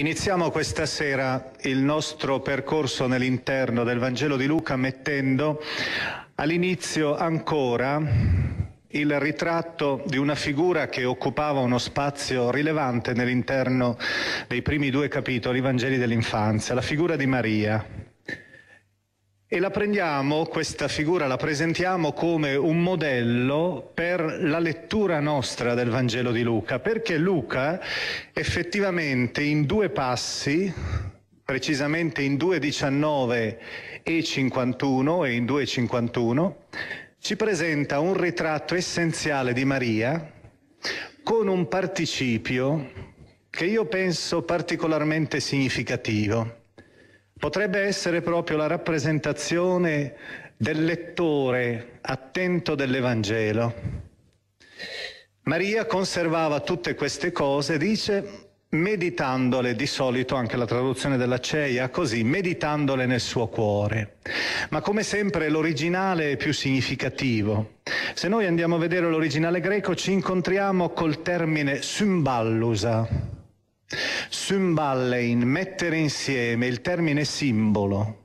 Iniziamo questa sera il nostro percorso nell'interno del Vangelo di Luca mettendo all'inizio ancora il ritratto di una figura che occupava uno spazio rilevante nell'interno dei primi due capitoli, i Vangeli dell'infanzia, la figura di Maria, e la prendiamo, questa figura la presentiamo come un modello per la lettura nostra del Vangelo di Luca, perché Luca effettivamente in due passi, precisamente in 2.19 e 51 e in 2.51, ci presenta un ritratto essenziale di Maria con un participio che io penso particolarmente significativo potrebbe essere proprio la rappresentazione del lettore attento dell'Evangelo. Maria conservava tutte queste cose, dice, meditandole, di solito anche la traduzione della CEIA, così, meditandole nel suo cuore. Ma come sempre l'originale è più significativo. Se noi andiamo a vedere l'originale greco ci incontriamo col termine symballusa, Symballein, mettere insieme, il termine simbolo.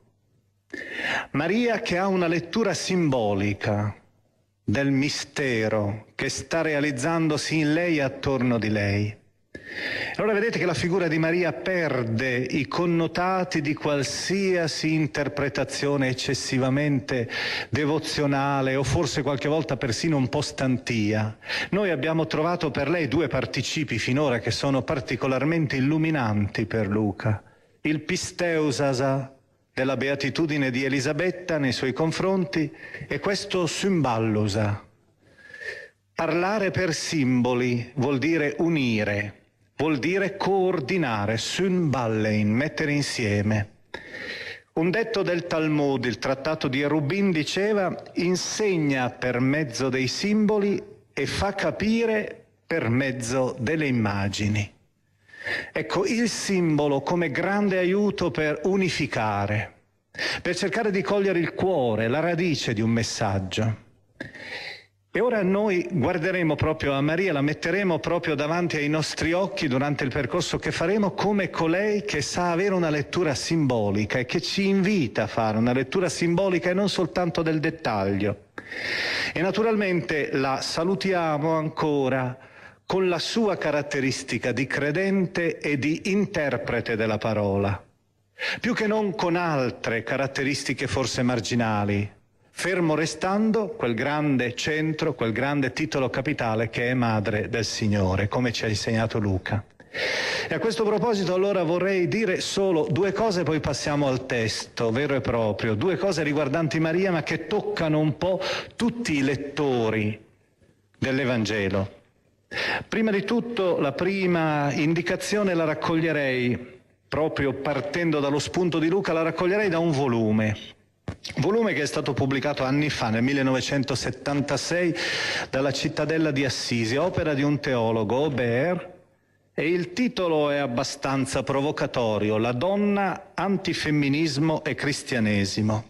Maria che ha una lettura simbolica del mistero che sta realizzandosi in lei e attorno di lei. Allora vedete che la figura di Maria perde i connotati di qualsiasi interpretazione eccessivamente devozionale o forse qualche volta persino un po' stantia. Noi abbiamo trovato per lei due participi finora che sono particolarmente illuminanti per Luca. Il pisteusasa della beatitudine di Elisabetta nei suoi confronti e questo symballusa. Parlare per simboli vuol dire unire vuol dire coordinare, sünballein, mettere insieme. Un detto del Talmud, il trattato di Erubin, diceva insegna per mezzo dei simboli e fa capire per mezzo delle immagini. Ecco, il simbolo come grande aiuto per unificare, per cercare di cogliere il cuore, la radice di un messaggio. E ora noi guarderemo proprio a Maria, la metteremo proprio davanti ai nostri occhi durante il percorso che faremo come colei che sa avere una lettura simbolica e che ci invita a fare una lettura simbolica e non soltanto del dettaglio. E naturalmente la salutiamo ancora con la sua caratteristica di credente e di interprete della parola, più che non con altre caratteristiche forse marginali, fermo restando quel grande centro, quel grande titolo capitale che è madre del Signore, come ci ha insegnato Luca. E a questo proposito allora vorrei dire solo due cose, poi passiamo al testo vero e proprio, due cose riguardanti Maria ma che toccano un po' tutti i lettori dell'Evangelo. Prima di tutto la prima indicazione la raccoglierei, proprio partendo dallo spunto di Luca, la raccoglierei da un volume Volume che è stato pubblicato anni fa, nel 1976, dalla cittadella di Assisi, opera di un teologo, Aubert, e il titolo è abbastanza provocatorio, La donna, antifemminismo e cristianesimo.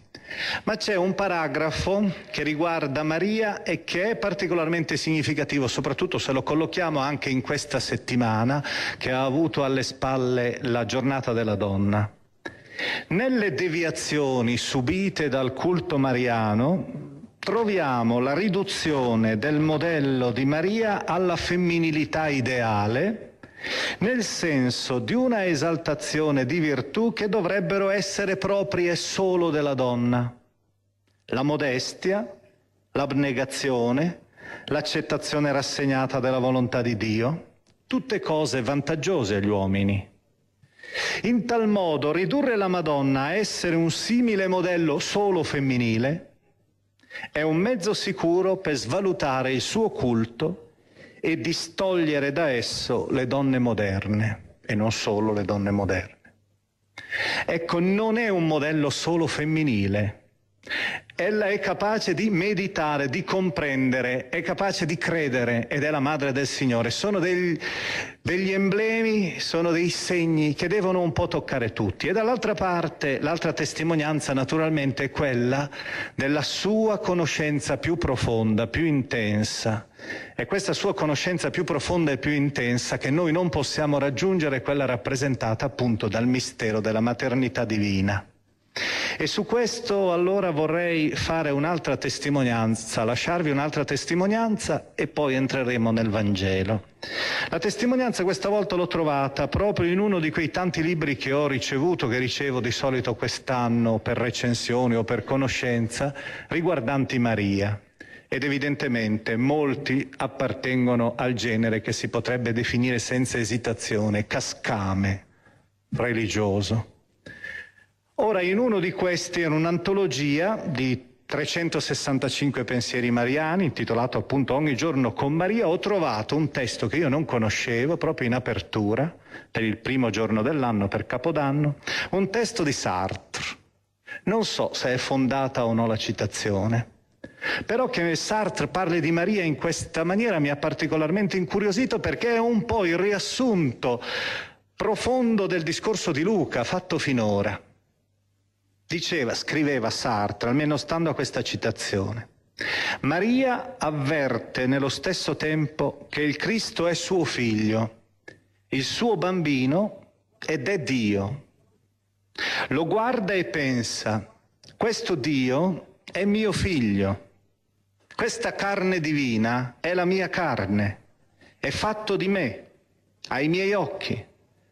Ma c'è un paragrafo che riguarda Maria e che è particolarmente significativo, soprattutto se lo collochiamo anche in questa settimana che ha avuto alle spalle la giornata della donna. Nelle deviazioni subite dal culto mariano troviamo la riduzione del modello di Maria alla femminilità ideale, nel senso di una esaltazione di virtù che dovrebbero essere proprie solo della donna. La modestia, l'abnegazione, l'accettazione rassegnata della volontà di Dio, tutte cose vantaggiose agli uomini in tal modo ridurre la Madonna a essere un simile modello solo femminile è un mezzo sicuro per svalutare il suo culto e distogliere da esso le donne moderne, e non solo le donne moderne. Ecco, non è un modello solo femminile, Ella è capace di meditare, di comprendere, è capace di credere ed è la madre del Signore. Sono degli, degli emblemi, sono dei segni che devono un po' toccare tutti. E dall'altra parte, l'altra testimonianza naturalmente è quella della sua conoscenza più profonda, più intensa. È questa sua conoscenza più profonda e più intensa che noi non possiamo raggiungere, quella rappresentata appunto dal mistero della maternità divina. E su questo allora vorrei fare un'altra testimonianza, lasciarvi un'altra testimonianza e poi entreremo nel Vangelo. La testimonianza questa volta l'ho trovata proprio in uno di quei tanti libri che ho ricevuto, che ricevo di solito quest'anno per recensione o per conoscenza, riguardanti Maria. Ed evidentemente molti appartengono al genere che si potrebbe definire senza esitazione cascame religioso. Ora, in uno di questi in un'antologia di 365 pensieri mariani, intitolato appunto Ogni giorno con Maria, ho trovato un testo che io non conoscevo, proprio in apertura, per il primo giorno dell'anno, per Capodanno, un testo di Sartre. Non so se è fondata o no la citazione, però che Sartre parli di Maria in questa maniera mi ha particolarmente incuriosito perché è un po' il riassunto profondo del discorso di Luca fatto finora. Diceva, scriveva Sartre, almeno stando a questa citazione, Maria avverte nello stesso tempo che il Cristo è suo figlio, il suo bambino ed è Dio. Lo guarda e pensa, questo Dio è mio figlio, questa carne divina è la mia carne, è fatto di me, ai miei occhi,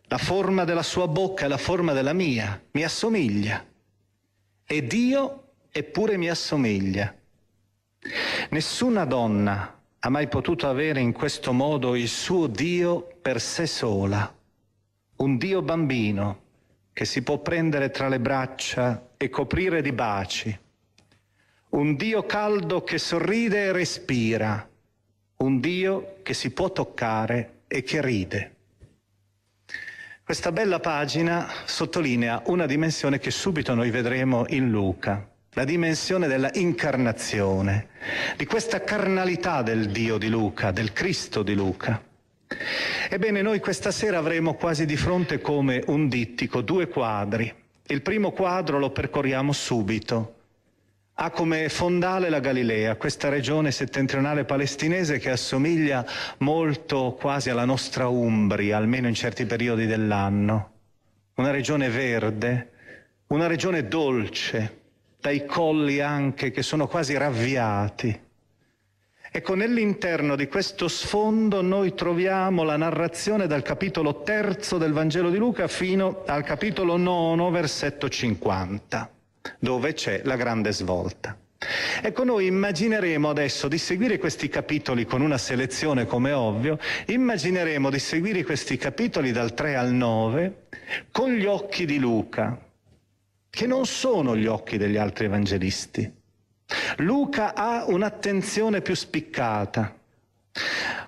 la forma della sua bocca è la forma della mia, mi assomiglia e Dio eppure mi assomiglia. Nessuna donna ha mai potuto avere in questo modo il suo Dio per sé sola, un Dio bambino che si può prendere tra le braccia e coprire di baci, un Dio caldo che sorride e respira, un Dio che si può toccare e che ride. Questa bella pagina sottolinea una dimensione che subito noi vedremo in Luca, la dimensione della incarnazione, di questa carnalità del Dio di Luca, del Cristo di Luca. Ebbene, noi questa sera avremo quasi di fronte come un dittico due quadri. Il primo quadro lo percorriamo subito, ha come fondale la Galilea, questa regione settentrionale palestinese che assomiglia molto quasi alla nostra Umbria, almeno in certi periodi dell'anno. Una regione verde, una regione dolce, dai colli anche che sono quasi ravviati. Ecco, nell'interno di questo sfondo noi troviamo la narrazione dal capitolo terzo del Vangelo di Luca fino al capitolo nono, versetto 50 dove c'è la grande svolta. Ecco, noi immagineremo adesso di seguire questi capitoli con una selezione, come ovvio, immagineremo di seguire questi capitoli dal 3 al 9 con gli occhi di Luca, che non sono gli occhi degli altri evangelisti. Luca ha un'attenzione più spiccata.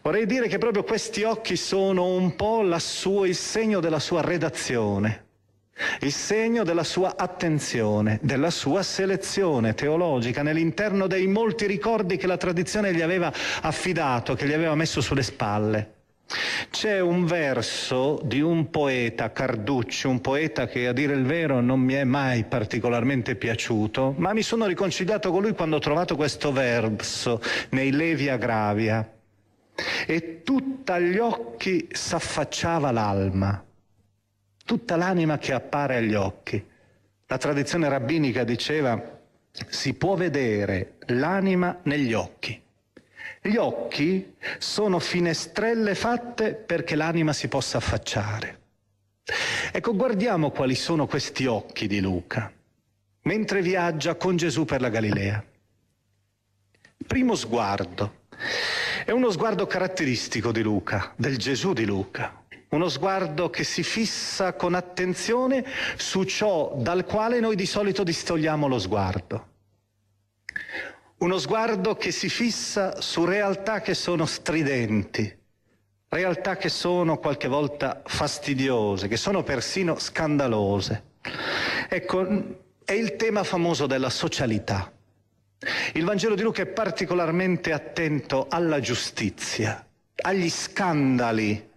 Vorrei dire che proprio questi occhi sono un po' sua, il segno della sua redazione il segno della sua attenzione, della sua selezione teologica nell'interno dei molti ricordi che la tradizione gli aveva affidato, che gli aveva messo sulle spalle. C'è un verso di un poeta, Carducci, un poeta che a dire il vero non mi è mai particolarmente piaciuto, ma mi sono riconciliato con lui quando ho trovato questo verso nei Levia Gravia. E tutta agli occhi s'affacciava l'alma tutta l'anima che appare agli occhi. La tradizione rabbinica diceva si può vedere l'anima negli occhi. Gli occhi sono finestrelle fatte perché l'anima si possa affacciare. Ecco, guardiamo quali sono questi occhi di Luca, mentre viaggia con Gesù per la Galilea. Primo sguardo. È uno sguardo caratteristico di Luca, del Gesù di Luca, uno sguardo che si fissa con attenzione su ciò dal quale noi di solito distogliamo lo sguardo. Uno sguardo che si fissa su realtà che sono stridenti, realtà che sono qualche volta fastidiose, che sono persino scandalose. Ecco, è il tema famoso della socialità. Il Vangelo di Luca è particolarmente attento alla giustizia, agli scandali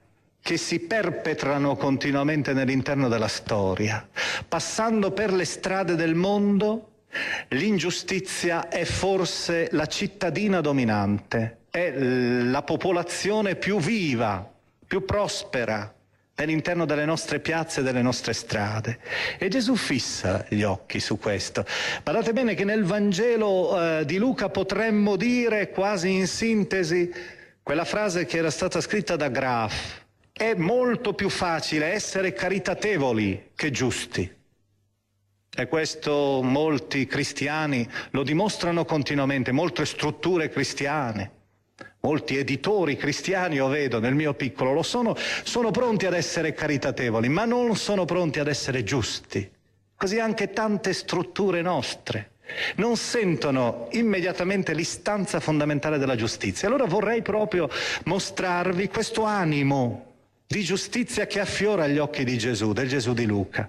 che si perpetrano continuamente nell'interno della storia. Passando per le strade del mondo, l'ingiustizia è forse la cittadina dominante, è la popolazione più viva, più prospera all'interno delle nostre piazze e delle nostre strade. E Gesù fissa gli occhi su questo. Guardate bene che nel Vangelo eh, di Luca potremmo dire quasi in sintesi quella frase che era stata scritta da Graf, è molto più facile essere caritatevoli che giusti. E questo molti cristiani lo dimostrano continuamente, molte strutture cristiane, molti editori cristiani, io vedo nel mio piccolo, lo sono, sono pronti ad essere caritatevoli, ma non sono pronti ad essere giusti. Così anche tante strutture nostre non sentono immediatamente l'istanza fondamentale della giustizia. Allora vorrei proprio mostrarvi questo animo di giustizia che affiora agli occhi di Gesù, del Gesù di Luca.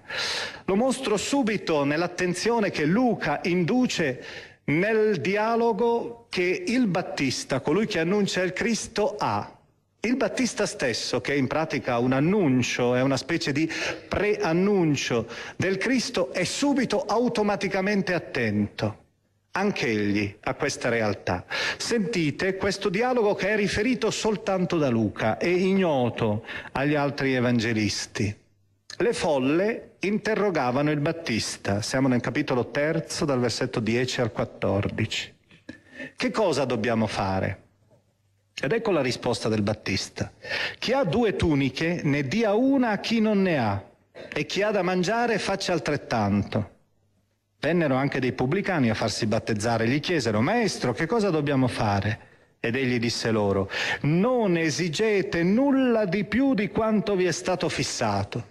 Lo mostro subito nell'attenzione che Luca induce nel dialogo che il Battista, colui che annuncia il Cristo, ha il Battista stesso, che è in pratica un annuncio, è una specie di preannuncio del Cristo, è subito automaticamente attento anche egli a questa realtà. Sentite questo dialogo che è riferito soltanto da Luca e ignoto agli altri evangelisti. Le folle interrogavano il Battista, siamo nel capitolo terzo dal versetto 10 al 14. Che cosa dobbiamo fare? Ed ecco la risposta del Battista. Chi ha due tuniche ne dia una a chi non ne ha e chi ha da mangiare faccia altrettanto. Vennero anche dei pubblicani a farsi battezzare, gli chiesero, Maestro, che cosa dobbiamo fare? Ed egli disse loro, non esigete nulla di più di quanto vi è stato fissato.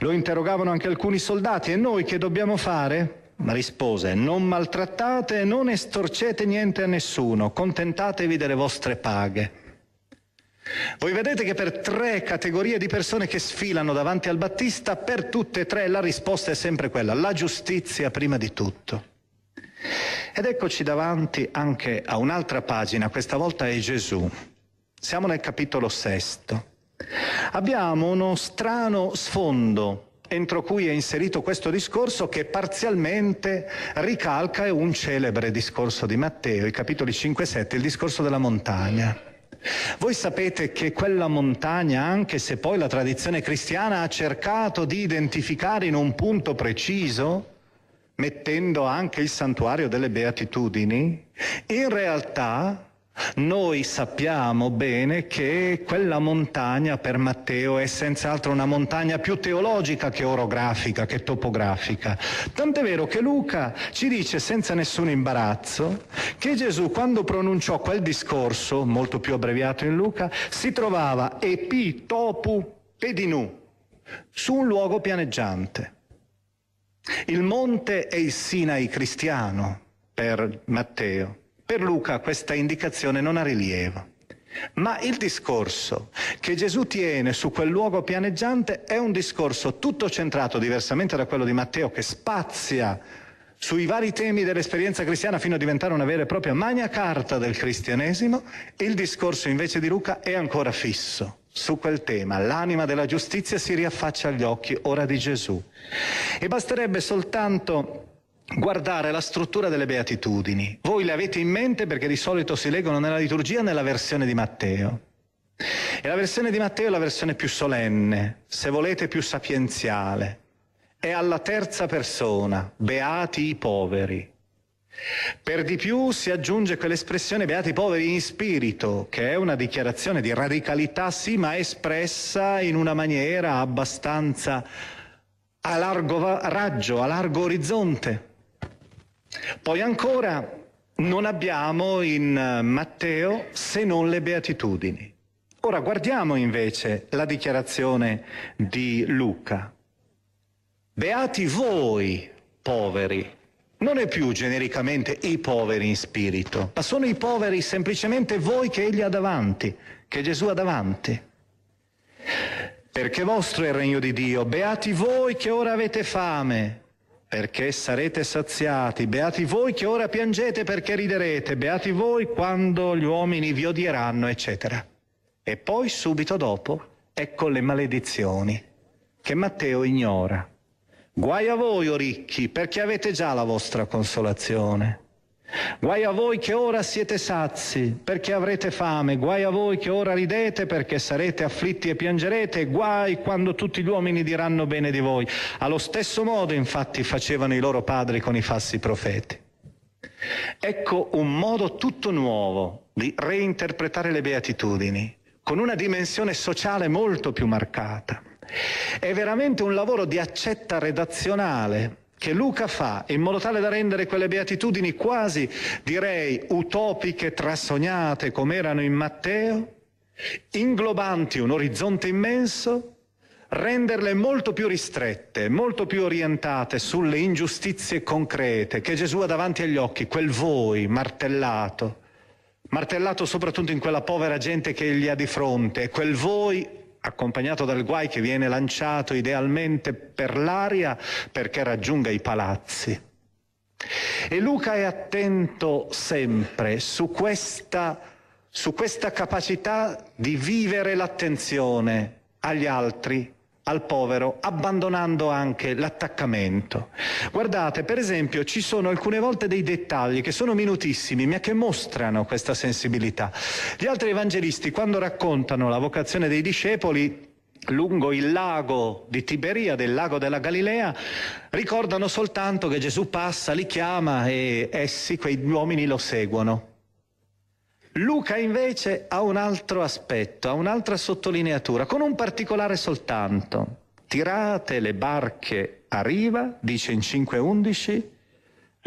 Lo interrogavano anche alcuni soldati, e noi che dobbiamo fare? Ma rispose, non maltrattate e non estorcete niente a nessuno, contentatevi delle vostre paghe. Voi vedete che per tre categorie di persone che sfilano davanti al Battista, per tutte e tre la risposta è sempre quella, la giustizia prima di tutto. Ed eccoci davanti anche a un'altra pagina, questa volta è Gesù. Siamo nel capitolo sesto. Abbiamo uno strano sfondo entro cui è inserito questo discorso che parzialmente ricalca un celebre discorso di Matteo, i capitoli 5 e 7, il discorso della montagna. Voi sapete che quella montagna, anche se poi la tradizione cristiana ha cercato di identificare in un punto preciso, mettendo anche il santuario delle beatitudini, in realtà noi sappiamo bene che quella montagna per Matteo è senz'altro una montagna più teologica che orografica, che topografica. Tant'è vero che Luca ci dice senza nessun imbarazzo che Gesù quando pronunciò quel discorso, molto più abbreviato in Luca, si trovava epi topu pedinu, su un luogo pianeggiante. Il monte è il Sinai cristiano per Matteo. Per Luca questa indicazione non ha rilievo. Ma il discorso che Gesù tiene su quel luogo pianeggiante è un discorso tutto centrato, diversamente da quello di Matteo, che spazia sui vari temi dell'esperienza cristiana fino a diventare una vera e propria magna carta del cristianesimo, il discorso invece di Luca è ancora fisso su quel tema, l'anima della giustizia si riaffaccia agli occhi ora di Gesù. E basterebbe soltanto guardare la struttura delle beatitudini. Voi le avete in mente perché di solito si leggono nella liturgia nella versione di Matteo. E la versione di Matteo è la versione più solenne, se volete più sapienziale, è alla terza persona, beati i poveri. Per di più si aggiunge quell'espressione beati i poveri in spirito, che è una dichiarazione di radicalità, sì, ma espressa in una maniera abbastanza a largo raggio, a largo orizzonte. Poi ancora non abbiamo in eh, Matteo se non le beatitudini. Ora guardiamo invece la dichiarazione di Luca. Beati voi, poveri. Non è più genericamente i poveri in spirito, ma sono i poveri semplicemente voi che Egli ha davanti, che Gesù ha davanti. Perché vostro è il regno di Dio, beati voi che ora avete fame, perché sarete saziati, beati voi che ora piangete perché riderete, beati voi quando gli uomini vi odieranno, eccetera. E poi subito dopo, ecco le maledizioni che Matteo ignora. Guai a voi, o oh ricchi, perché avete già la vostra consolazione. Guai a voi che ora siete sazi, perché avrete fame, guai a voi che ora ridete, perché sarete afflitti e piangerete, guai quando tutti gli uomini diranno bene di voi. Allo stesso modo, infatti, facevano i loro padri con i falsi profeti. Ecco un modo tutto nuovo di reinterpretare le beatitudini, con una dimensione sociale molto più marcata. È veramente un lavoro di accetta redazionale che Luca fa in modo tale da rendere quelle beatitudini quasi, direi, utopiche, trasognate come erano in Matteo, inglobanti un orizzonte immenso, renderle molto più ristrette, molto più orientate sulle ingiustizie concrete che Gesù ha davanti agli occhi, quel voi martellato, martellato soprattutto in quella povera gente che egli ha di fronte, quel voi accompagnato dal guai che viene lanciato idealmente per l'aria perché raggiunga i palazzi. E Luca è attento sempre su questa, su questa capacità di vivere l'attenzione agli altri al povero, abbandonando anche l'attaccamento. Guardate, per esempio, ci sono alcune volte dei dettagli che sono minutissimi, ma che mostrano questa sensibilità. Gli altri evangelisti, quando raccontano la vocazione dei discepoli, lungo il lago di Tiberia, del lago della Galilea, ricordano soltanto che Gesù passa, li chiama e essi, quegli uomini, lo seguono. Luca invece ha un altro aspetto, ha un'altra sottolineatura, con un particolare soltanto. Tirate le barche a riva, dice in 5.11,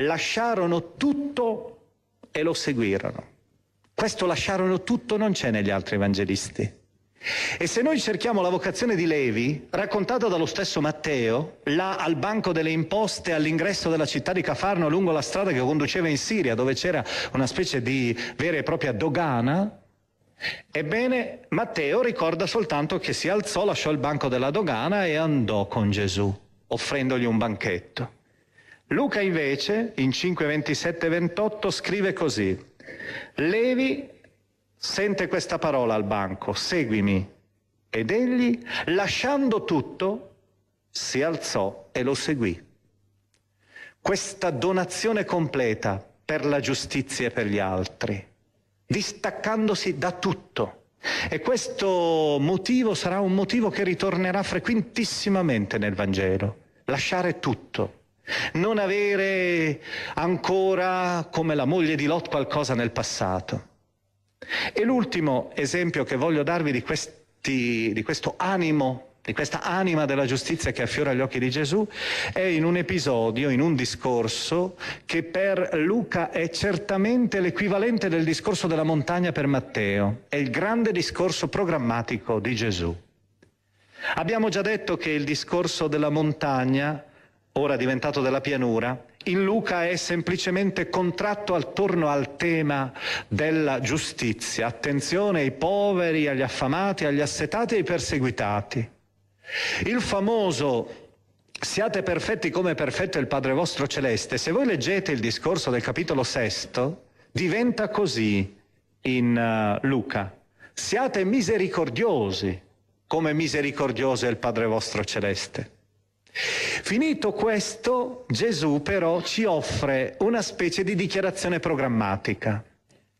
lasciarono tutto e lo seguirono. Questo lasciarono tutto non c'è negli altri evangelisti. E se noi cerchiamo la vocazione di Levi, raccontata dallo stesso Matteo, là al banco delle imposte all'ingresso della città di Cafarno lungo la strada che conduceva in Siria, dove c'era una specie di vera e propria dogana, ebbene Matteo ricorda soltanto che si alzò, lasciò il banco della dogana e andò con Gesù, offrendogli un banchetto. Luca invece, in 527 e 28, scrive così, Levi sente questa parola al banco, seguimi. Ed egli, lasciando tutto, si alzò e lo seguì. Questa donazione completa per la giustizia e per gli altri, distaccandosi da tutto. E questo motivo sarà un motivo che ritornerà frequentissimamente nel Vangelo, lasciare tutto. Non avere ancora, come la moglie di Lot, qualcosa nel passato e l'ultimo esempio che voglio darvi di, questi, di questo animo di questa anima della giustizia che affiora agli occhi di Gesù, è in un episodio, in un discorso che per Luca è certamente l'equivalente del discorso della montagna per Matteo, è il grande discorso programmatico di Gesù. Abbiamo già detto che il discorso della montagna, ora diventato della pianura, in Luca è semplicemente contratto attorno al tema della giustizia, attenzione ai poveri, agli affamati, agli assetati e ai perseguitati. Il famoso siate perfetti come perfetto è il Padre vostro celeste, se voi leggete il discorso del capitolo sesto, diventa così in uh, Luca. Siate misericordiosi come misericordioso è il Padre vostro celeste. Finito questo, Gesù però ci offre una specie di dichiarazione programmatica,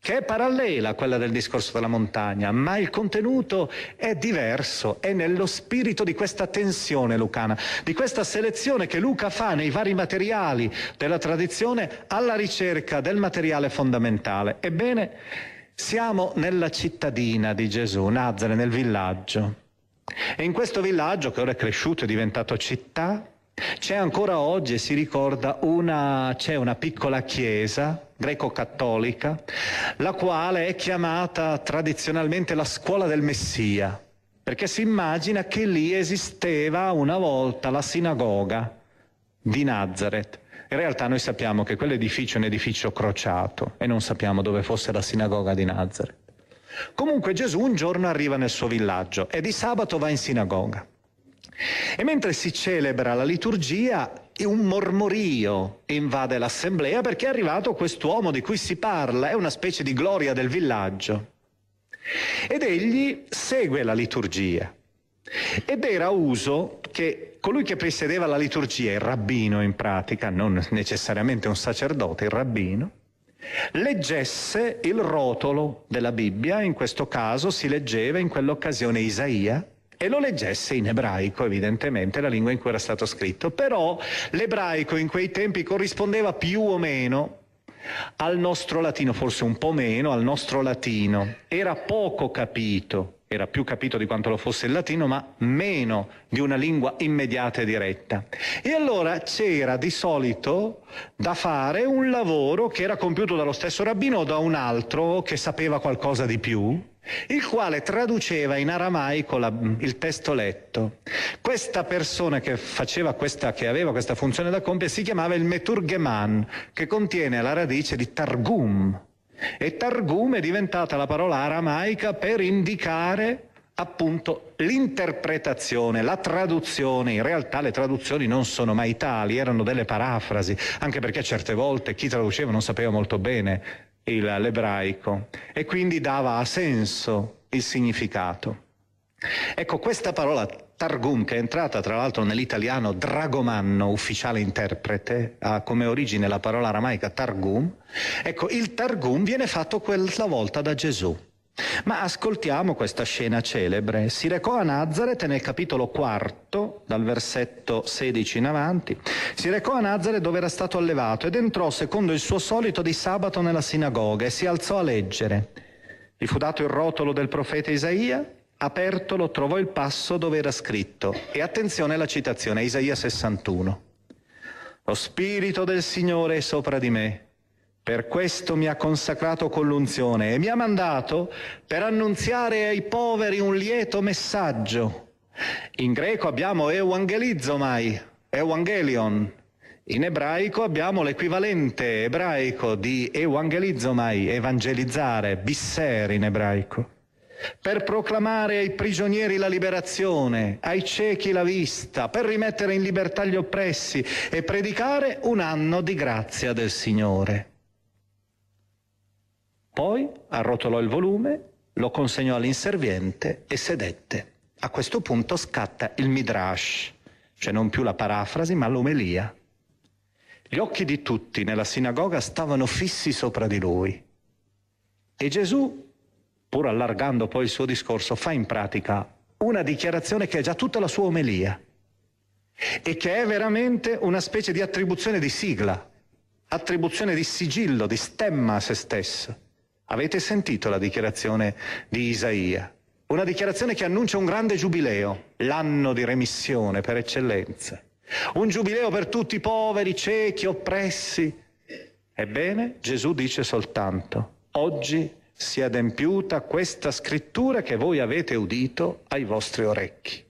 che è parallela a quella del discorso della montagna, ma il contenuto è diverso, è nello spirito di questa tensione lucana, di questa selezione che Luca fa nei vari materiali della tradizione alla ricerca del materiale fondamentale. Ebbene, siamo nella cittadina di Gesù, Nazare, nel villaggio. E in questo villaggio, che ora è cresciuto e diventato città, c'è ancora oggi e si ricorda una, c'è una piccola chiesa greco-cattolica, la quale è chiamata tradizionalmente la scuola del Messia, perché si immagina che lì esisteva una volta la sinagoga di Nazareth. In realtà noi sappiamo che quell'edificio è un edificio crociato e non sappiamo dove fosse la sinagoga di Nazareth. Comunque Gesù un giorno arriva nel suo villaggio e di sabato va in sinagoga. E mentre si celebra la liturgia, un mormorio invade l'assemblea perché è arrivato quest'uomo di cui si parla, è una specie di gloria del villaggio. Ed egli segue la liturgia. Ed era uso che colui che presiedeva la liturgia, il rabbino in pratica, non necessariamente un sacerdote, il rabbino, leggesse il rotolo della Bibbia, in questo caso si leggeva in quell'occasione Isaia, e lo leggesse in ebraico, evidentemente la lingua in cui era stato scritto. Però l'ebraico in quei tempi corrispondeva più o meno al nostro latino, forse un po' meno, al nostro latino. Era poco capito, era più capito di quanto lo fosse il latino, ma meno di una lingua immediata e diretta. E allora c'era di solito da fare un lavoro che era compiuto dallo stesso rabbino o da un altro che sapeva qualcosa di più, il quale traduceva in aramaico la, il testo letto. Questa persona che, questa, che, aveva questa funzione da compiere si chiamava il Meturgeman, che contiene la radice di Targum, e Targum è diventata la parola aramaica per indicare appunto l'interpretazione, la traduzione, in realtà le traduzioni non sono mai tali, erano delle parafrasi, anche perché certe volte chi traduceva non sapeva molto bene il, l'ebraico e quindi dava a senso il significato. Ecco, questa parola Targum, che è entrata tra l'altro nell'italiano dragomanno, ufficiale interprete, ha come origine la parola aramaica Targum, ecco, il Targum viene fatto quella volta da Gesù. Ma ascoltiamo questa scena celebre. Si recò a Nazareth nel capitolo quarto, dal versetto 16 in avanti. Si recò a Nazareth dove era stato allevato ed entrò secondo il suo solito di sabato nella sinagoga e si alzò a leggere. Gli fu dato il rotolo del profeta Isaia apertolo trovò il passo dove era scritto, e attenzione alla citazione, Isaia 61. Lo Spirito del Signore è sopra di me, per questo mi ha consacrato con l'unzione e mi ha mandato per annunziare ai poveri un lieto messaggio. In greco abbiamo euangelizomai, Evangelion. In ebraico abbiamo l'equivalente ebraico di euangelizomai, evangelizzare, bisser in ebraico per proclamare ai prigionieri la liberazione, ai ciechi la vista, per rimettere in libertà gli oppressi e predicare un anno di grazia del Signore. Poi arrotolò il volume, lo consegnò all'inserviente e sedette. A questo punto scatta il midrash, cioè non più la parafrasi ma l'omelia. Gli occhi di tutti nella sinagoga stavano fissi sopra di lui. E Gesù pur allargando poi il suo discorso, fa in pratica una dichiarazione che è già tutta la sua omelia e che è veramente una specie di attribuzione di sigla, attribuzione di sigillo, di stemma a se stesso. Avete sentito la dichiarazione di Isaia? Una dichiarazione che annuncia un grande giubileo, l'anno di remissione per eccellenza. Un giubileo per tutti i poveri, ciechi, oppressi. Ebbene, Gesù dice soltanto, oggi sia adempiuta questa scrittura che voi avete udito ai vostri orecchi.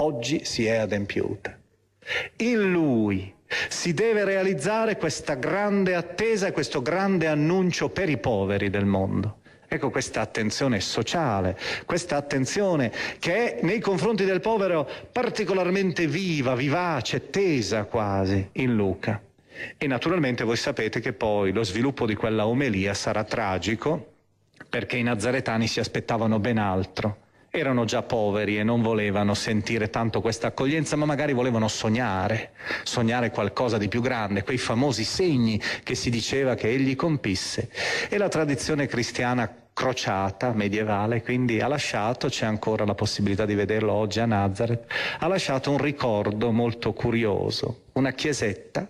Oggi si è adempiuta. In lui si deve realizzare questa grande attesa e questo grande annuncio per i poveri del mondo. Ecco questa attenzione sociale, questa attenzione che è nei confronti del povero particolarmente viva, vivace, tesa quasi in Luca. E naturalmente voi sapete che poi lo sviluppo di quella omelia sarà tragico, perché i nazaretani si aspettavano ben altro. Erano già poveri e non volevano sentire tanto questa accoglienza, ma magari volevano sognare, sognare qualcosa di più grande, quei famosi segni che si diceva che egli compisse. E la tradizione cristiana crociata medievale, quindi ha lasciato, c'è ancora la possibilità di vederlo oggi a Nazareth, ha lasciato un ricordo molto curioso, una chiesetta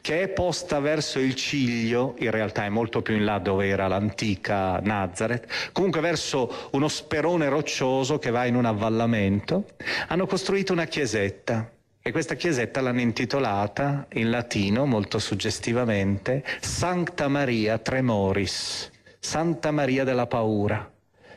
che è posta verso il ciglio, in realtà è molto più in là dove era l'antica Nazareth, comunque verso uno sperone roccioso che va in un avvallamento, hanno costruito una chiesetta e questa chiesetta l'hanno intitolata in latino molto suggestivamente Sancta Maria Tremoris, Santa Maria della Paura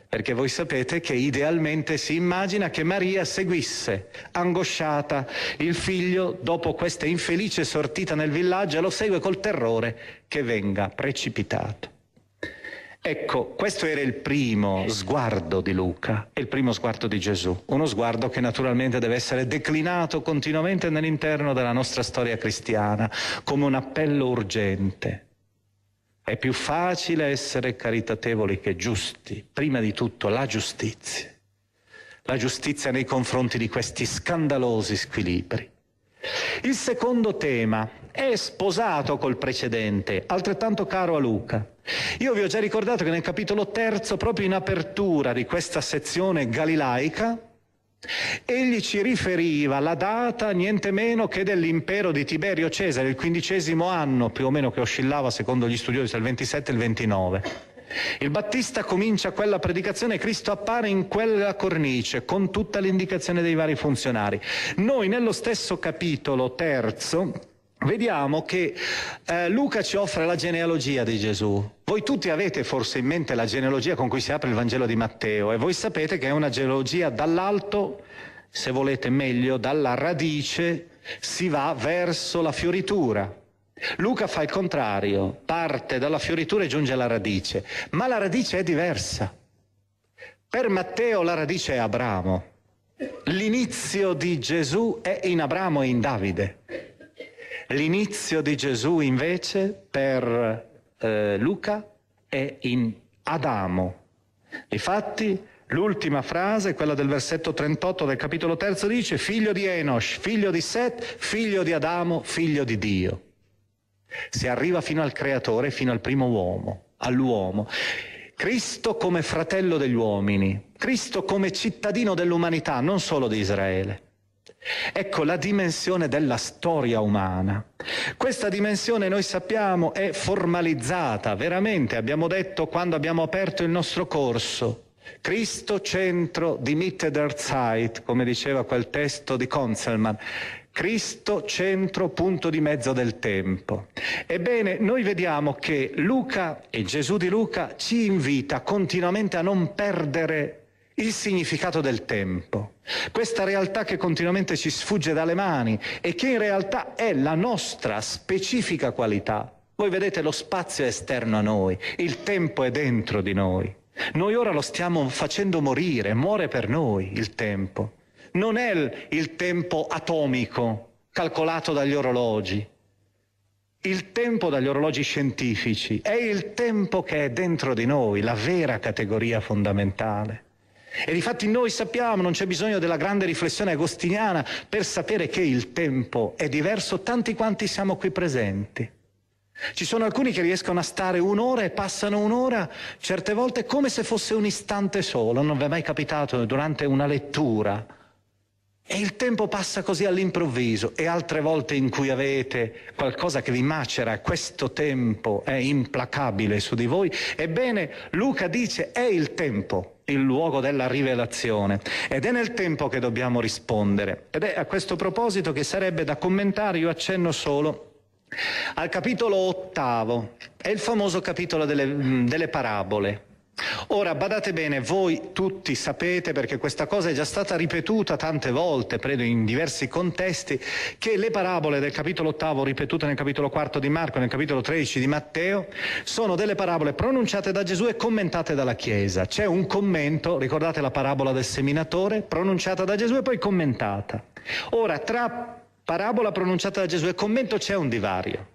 perché voi sapete che idealmente si immagina che Maria seguisse, angosciata, il figlio dopo questa infelice sortita nel villaggio e lo segue col terrore che venga precipitato. Ecco, questo era il primo sguardo di Luca il primo sguardo di Gesù, uno sguardo che naturalmente deve essere declinato continuamente nell'interno della nostra storia cristiana come un appello urgente è più facile essere caritatevoli che giusti, prima di tutto la giustizia, la giustizia nei confronti di questi scandalosi squilibri. Il secondo tema è sposato col precedente, altrettanto caro a Luca. Io vi ho già ricordato che nel capitolo terzo, proprio in apertura di questa sezione galilaica, Egli ci riferiva la data niente meno che dell'impero di Tiberio Cesare, il quindicesimo anno più o meno che oscillava secondo gli studiosi tra il 27 e il 29. Il Battista comincia quella predicazione e Cristo appare in quella cornice con tutta l'indicazione dei vari funzionari. Noi nello stesso capitolo terzo vediamo che eh, Luca ci offre la genealogia di Gesù. Voi tutti avete forse in mente la genealogia con cui si apre il Vangelo di Matteo e voi sapete che è una genealogia dall'alto, se volete meglio, dalla radice si va verso la fioritura. Luca fa il contrario, parte dalla fioritura e giunge alla radice, ma la radice è diversa. Per Matteo la radice è Abramo. L'inizio di Gesù è in Abramo e in Davide. L'inizio di Gesù invece per eh, Luca è in Adamo. Difatti l'ultima frase, quella del versetto 38 del capitolo 3, dice figlio di Enosh, figlio di Set, figlio di Adamo, figlio di Dio. Si arriva fino al creatore, fino al primo uomo, all'uomo. Cristo come fratello degli uomini, Cristo come cittadino dell'umanità, non solo di Israele. Ecco la dimensione della storia umana. Questa dimensione noi sappiamo è formalizzata, veramente abbiamo detto quando abbiamo aperto il nostro corso. Cristo centro di Mitte der Zeit, come diceva quel testo di Konzelmann, Cristo centro, punto di mezzo del tempo. Ebbene, noi vediamo che Luca e Gesù di Luca ci invita continuamente a non perdere il significato del tempo, questa realtà che continuamente ci sfugge dalle mani e che in realtà è la nostra specifica qualità. Voi vedete lo spazio è esterno a noi, il tempo è dentro di noi. Noi ora lo stiamo facendo morire, muore per noi il tempo. Non è il tempo atomico calcolato dagli orologi, il tempo dagli orologi scientifici, è il tempo che è dentro di noi, la vera categoria fondamentale. E difatti noi sappiamo, non c'è bisogno della grande riflessione agostiniana per sapere che il tempo è diverso, tanti quanti siamo qui presenti. Ci sono alcuni che riescono a stare un'ora e passano un'ora, certe volte come se fosse un istante solo, non vi è mai capitato durante una lettura. E il tempo passa così all'improvviso e altre volte in cui avete qualcosa che vi macera, questo tempo è implacabile su di voi, ebbene Luca dice è il tempo il luogo della rivelazione ed è nel tempo che dobbiamo rispondere. Ed è a questo proposito che sarebbe da commentare, io accenno solo al capitolo ottavo, è il famoso capitolo delle, delle parabole, Ora badate bene, voi tutti sapete, perché questa cosa è già stata ripetuta tante volte, credo in diversi contesti, che le parabole del capitolo ottavo ripetute nel capitolo quarto di Marco e nel capitolo tredici di Matteo sono delle parabole pronunciate da Gesù e commentate dalla Chiesa. C'è un commento, ricordate la parabola del seminatore, pronunciata da Gesù e poi commentata. Ora, tra parabola pronunciata da Gesù e commento c'è un divario.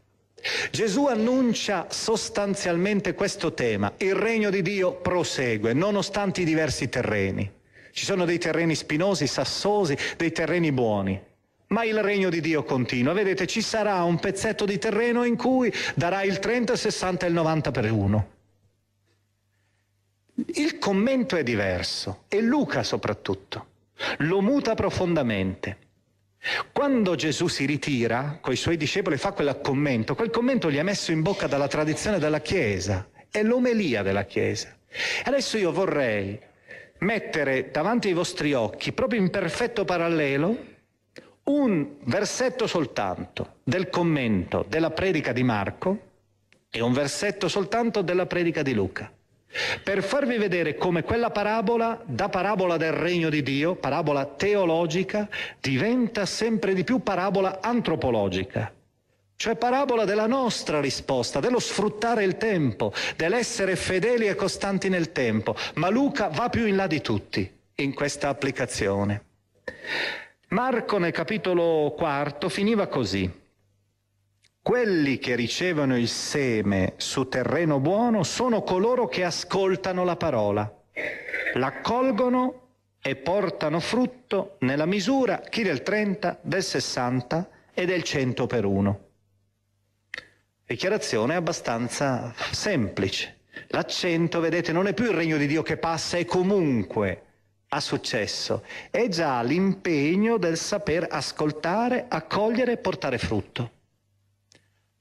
Gesù annuncia sostanzialmente questo tema, il regno di Dio prosegue nonostante i diversi terreni. Ci sono dei terreni spinosi, sassosi, dei terreni buoni, ma il regno di Dio continua. Vedete, ci sarà un pezzetto di terreno in cui darà il 30, il 60 e il 90 per uno. Il commento è diverso, e Luca soprattutto. Lo muta profondamente. Quando Gesù si ritira con i suoi discepoli e fa quel commento, quel commento gli è messo in bocca dalla tradizione della Chiesa, è l'omelia della Chiesa. Adesso io vorrei mettere davanti ai vostri occhi, proprio in perfetto parallelo, un versetto soltanto del commento della predica di Marco e un versetto soltanto della predica di Luca per farvi vedere come quella parabola, da parabola del regno di Dio, parabola teologica, diventa sempre di più parabola antropologica, cioè parabola della nostra risposta, dello sfruttare il tempo, dell'essere fedeli e costanti nel tempo. Ma Luca va più in là di tutti in questa applicazione. Marco nel capitolo quarto finiva così. Quelli che ricevono il seme su terreno buono sono coloro che ascoltano la parola, l'accolgono e portano frutto nella misura chi del 30, del 60 e del 100 per 1. Dichiarazione abbastanza semplice. L'accento, vedete, non è più il regno di Dio che passa e comunque ha successo, è già l'impegno del saper ascoltare, accogliere e portare frutto.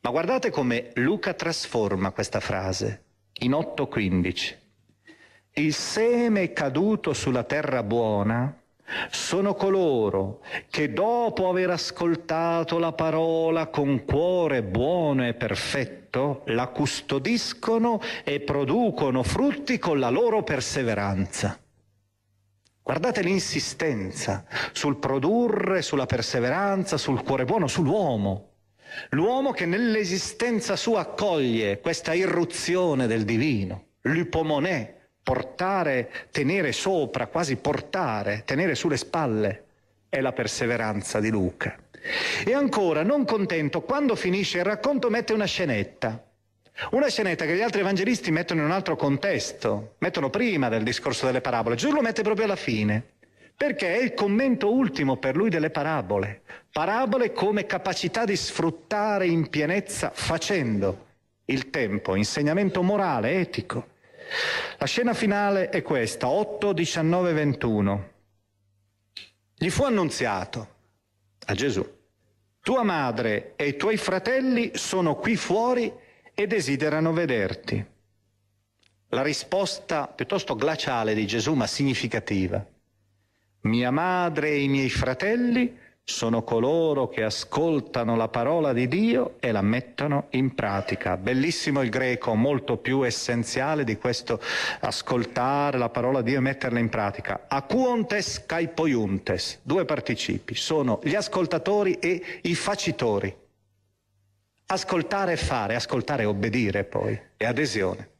Ma guardate come Luca trasforma questa frase in 8.15. Il seme caduto sulla terra buona sono coloro che dopo aver ascoltato la parola con cuore buono e perfetto la custodiscono e producono frutti con la loro perseveranza. Guardate l'insistenza sul produrre, sulla perseveranza, sul cuore buono, sull'uomo. L'uomo che nell'esistenza sua accoglie questa irruzione del divino, l'upomonè, portare, tenere sopra, quasi portare, tenere sulle spalle, è la perseveranza di Luca. E ancora, non contento, quando finisce il racconto mette una scenetta. Una scenetta che gli altri evangelisti mettono in un altro contesto, mettono prima del discorso delle parabole, Gesù lo mette proprio alla fine perché è il commento ultimo per lui delle parabole. Parabole come capacità di sfruttare in pienezza facendo il tempo, insegnamento morale, etico. La scena finale è questa, 8, 19, 21. Gli fu annunziato a Gesù, tua madre e i tuoi fratelli sono qui fuori e desiderano vederti. La risposta piuttosto glaciale di Gesù, ma significativa. Mia madre e i miei fratelli sono coloro che ascoltano la parola di Dio e la mettono in pratica. Bellissimo il greco, molto più essenziale di questo ascoltare la parola di Dio e metterla in pratica. Acuontes caipoiuntes, due participi, sono gli ascoltatori e i facitori. Ascoltare e fare, ascoltare e obbedire poi, e adesione.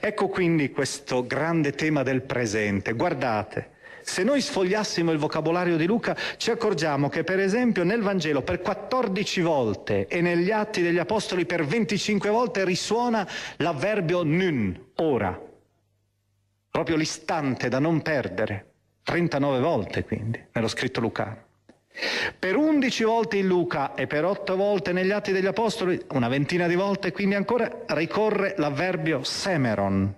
Ecco quindi questo grande tema del presente. Guardate, se noi sfogliassimo il vocabolario di Luca ci accorgiamo che per esempio nel Vangelo per 14 volte e negli Atti degli Apostoli per 25 volte risuona l'avverbio nun, ora, proprio l'istante da non perdere, 39 volte quindi nello scritto lucano. Per 11 volte in Luca e per 8 volte negli Atti degli Apostoli, una ventina di volte quindi ancora, ricorre l'avverbio semeron,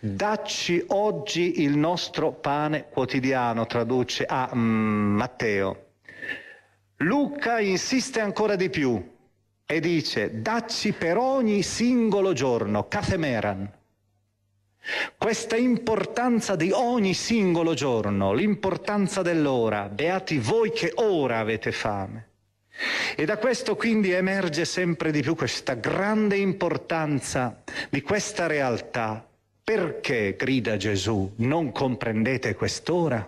Dacci oggi il nostro pane quotidiano, traduce a mm, Matteo. Luca insiste ancora di più e dice, dacci per ogni singolo giorno, cathemeran. Questa importanza di ogni singolo giorno, l'importanza dell'ora, beati voi che ora avete fame. E da questo quindi emerge sempre di più questa grande importanza di questa realtà perché, grida Gesù, non comprendete quest'ora?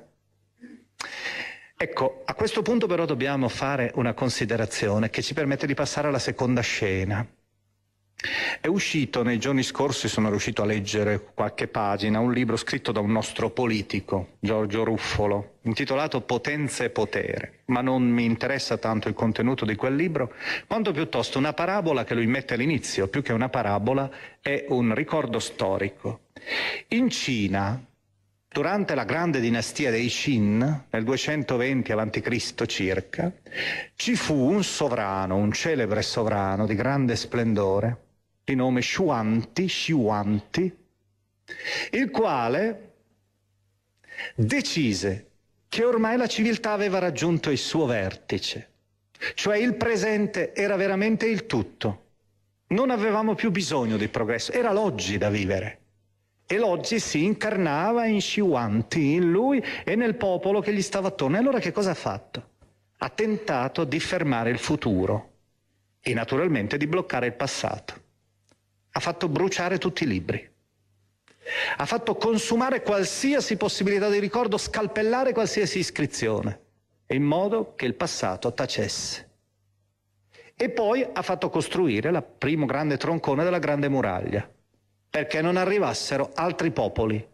Ecco, a questo punto però dobbiamo fare una considerazione che ci permette di passare alla seconda scena. È uscito nei giorni scorsi, sono riuscito a leggere qualche pagina, un libro scritto da un nostro politico, Giorgio Ruffolo, intitolato Potenza e potere, ma non mi interessa tanto il contenuto di quel libro, quanto piuttosto una parabola che lui mette all'inizio, più che una parabola è un ricordo storico. In Cina, durante la grande dinastia dei Qin, nel 220 a.C. circa, ci fu un sovrano, un celebre sovrano di grande splendore, di nome Shuanti, Shuanti, il quale decise che ormai la civiltà aveva raggiunto il suo vertice, cioè il presente era veramente il tutto. Non avevamo più bisogno di progresso, era l'oggi da vivere. E l'oggi si incarnava in Shuanti, in lui e nel popolo che gli stava attorno. E allora che cosa ha fatto? Ha tentato di fermare il futuro e naturalmente di bloccare il passato ha fatto bruciare tutti i libri, ha fatto consumare qualsiasi possibilità di ricordo, scalpellare qualsiasi iscrizione, in modo che il passato tacesse. E poi ha fatto costruire il primo grande troncone della Grande Muraglia, perché non arrivassero altri popoli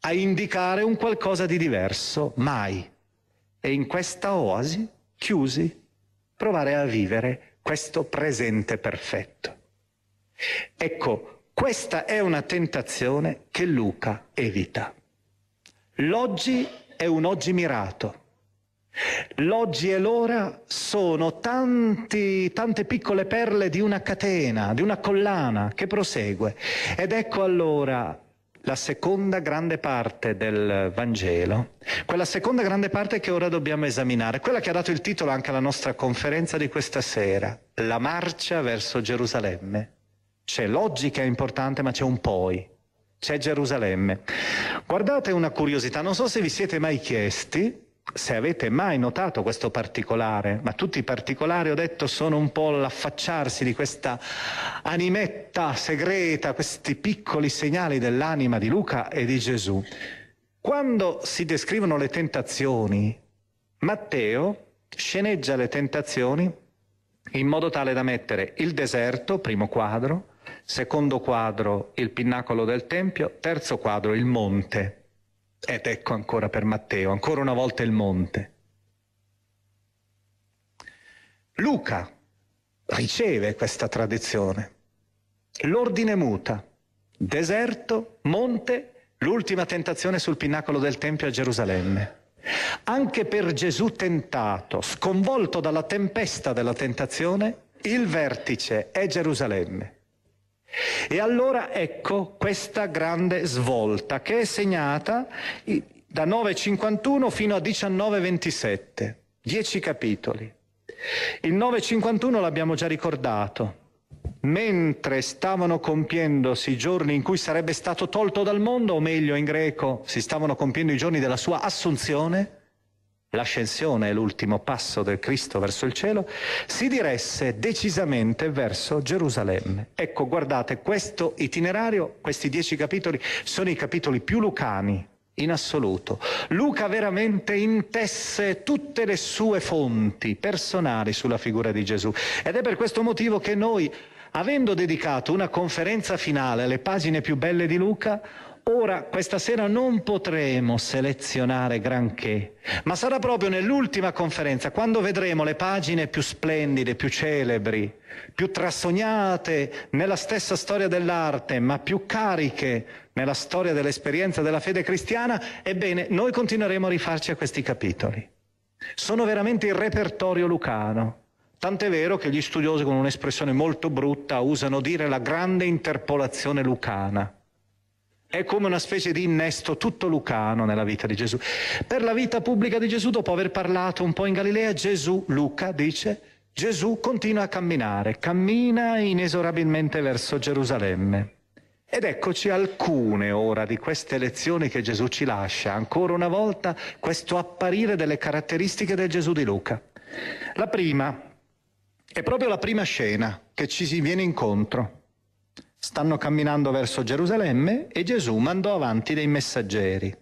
a indicare un qualcosa di diverso, mai. E in questa oasi, chiusi, provare a vivere questo presente perfetto. Ecco, questa è una tentazione che Luca evita. L'oggi è un oggi mirato. L'oggi e l'ora sono tanti, tante piccole perle di una catena, di una collana che prosegue. Ed ecco allora la seconda grande parte del Vangelo, quella seconda grande parte che ora dobbiamo esaminare, quella che ha dato il titolo anche alla nostra conferenza di questa sera, la marcia verso Gerusalemme. C'è logica importante, ma c'è un poi. C'è Gerusalemme. Guardate una curiosità, non so se vi siete mai chiesti se avete mai notato questo particolare, ma tutti i particolari, ho detto, sono un po' l'affacciarsi di questa animetta segreta, questi piccoli segnali dell'anima di Luca e di Gesù. Quando si descrivono le tentazioni, Matteo sceneggia le tentazioni in modo tale da mettere il deserto, primo quadro, secondo quadro il pinnacolo del Tempio, terzo quadro il monte. Ed ecco ancora per Matteo, ancora una volta il monte. Luca riceve questa tradizione. L'ordine muta, deserto, monte, l'ultima tentazione sul pinnacolo del Tempio a Gerusalemme. Anche per Gesù tentato, sconvolto dalla tempesta della tentazione, il vertice è Gerusalemme. E allora ecco questa grande svolta che è segnata da 9.51 fino a 19.27, dieci capitoli. Il 9.51 l'abbiamo già ricordato. Mentre stavano compiendosi i giorni in cui sarebbe stato tolto dal mondo, o meglio in greco, si stavano compiendo i giorni della sua assunzione, l'ascensione e l'ultimo passo del Cristo verso il cielo, si diresse decisamente verso Gerusalemme. Ecco, guardate, questo itinerario, questi dieci capitoli, sono i capitoli più lucani in assoluto. Luca veramente intesse tutte le sue fonti personali sulla figura di Gesù ed è per questo motivo che noi, avendo dedicato una conferenza finale alle pagine più belle di Luca, Ora, questa sera non potremo selezionare granché, ma sarà proprio nell'ultima conferenza, quando vedremo le pagine più splendide, più celebri, più trassognate nella stessa storia dell'arte, ma più cariche nella storia dell'esperienza della fede cristiana, ebbene, noi continueremo a rifarci a questi capitoli. Sono veramente il repertorio lucano. Tant'è vero che gli studiosi, con un'espressione molto brutta, usano dire la grande interpolazione lucana è come una specie di innesto tutto lucano nella vita di Gesù. Per la vita pubblica di Gesù, dopo aver parlato un po' in Galilea, Gesù, Luca dice, Gesù continua a camminare, cammina inesorabilmente verso Gerusalemme. Ed eccoci alcune ora di queste lezioni che Gesù ci lascia, ancora una volta questo apparire delle caratteristiche del Gesù di Luca. La prima è proprio la prima scena che ci si viene incontro. Stanno camminando verso Gerusalemme e Gesù mandò avanti dei messaggeri.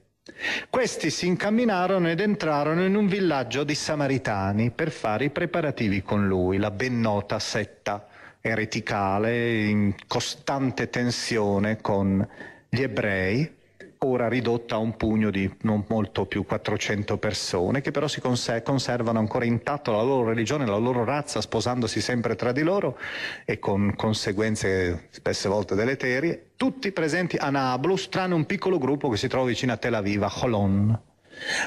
Questi si incamminarono ed entrarono in un villaggio di Samaritani per fare i preparativi con lui, la ben nota setta ereticale in costante tensione con gli ebrei ora ridotta a un pugno di non molto più 400 persone, che però si conservano ancora intatto la loro religione, la loro razza, sposandosi sempre tra di loro e con conseguenze spesse volte deleterie, tutti presenti a Nablus, tranne un piccolo gruppo che si trova vicino a Tel Aviv, a Holon.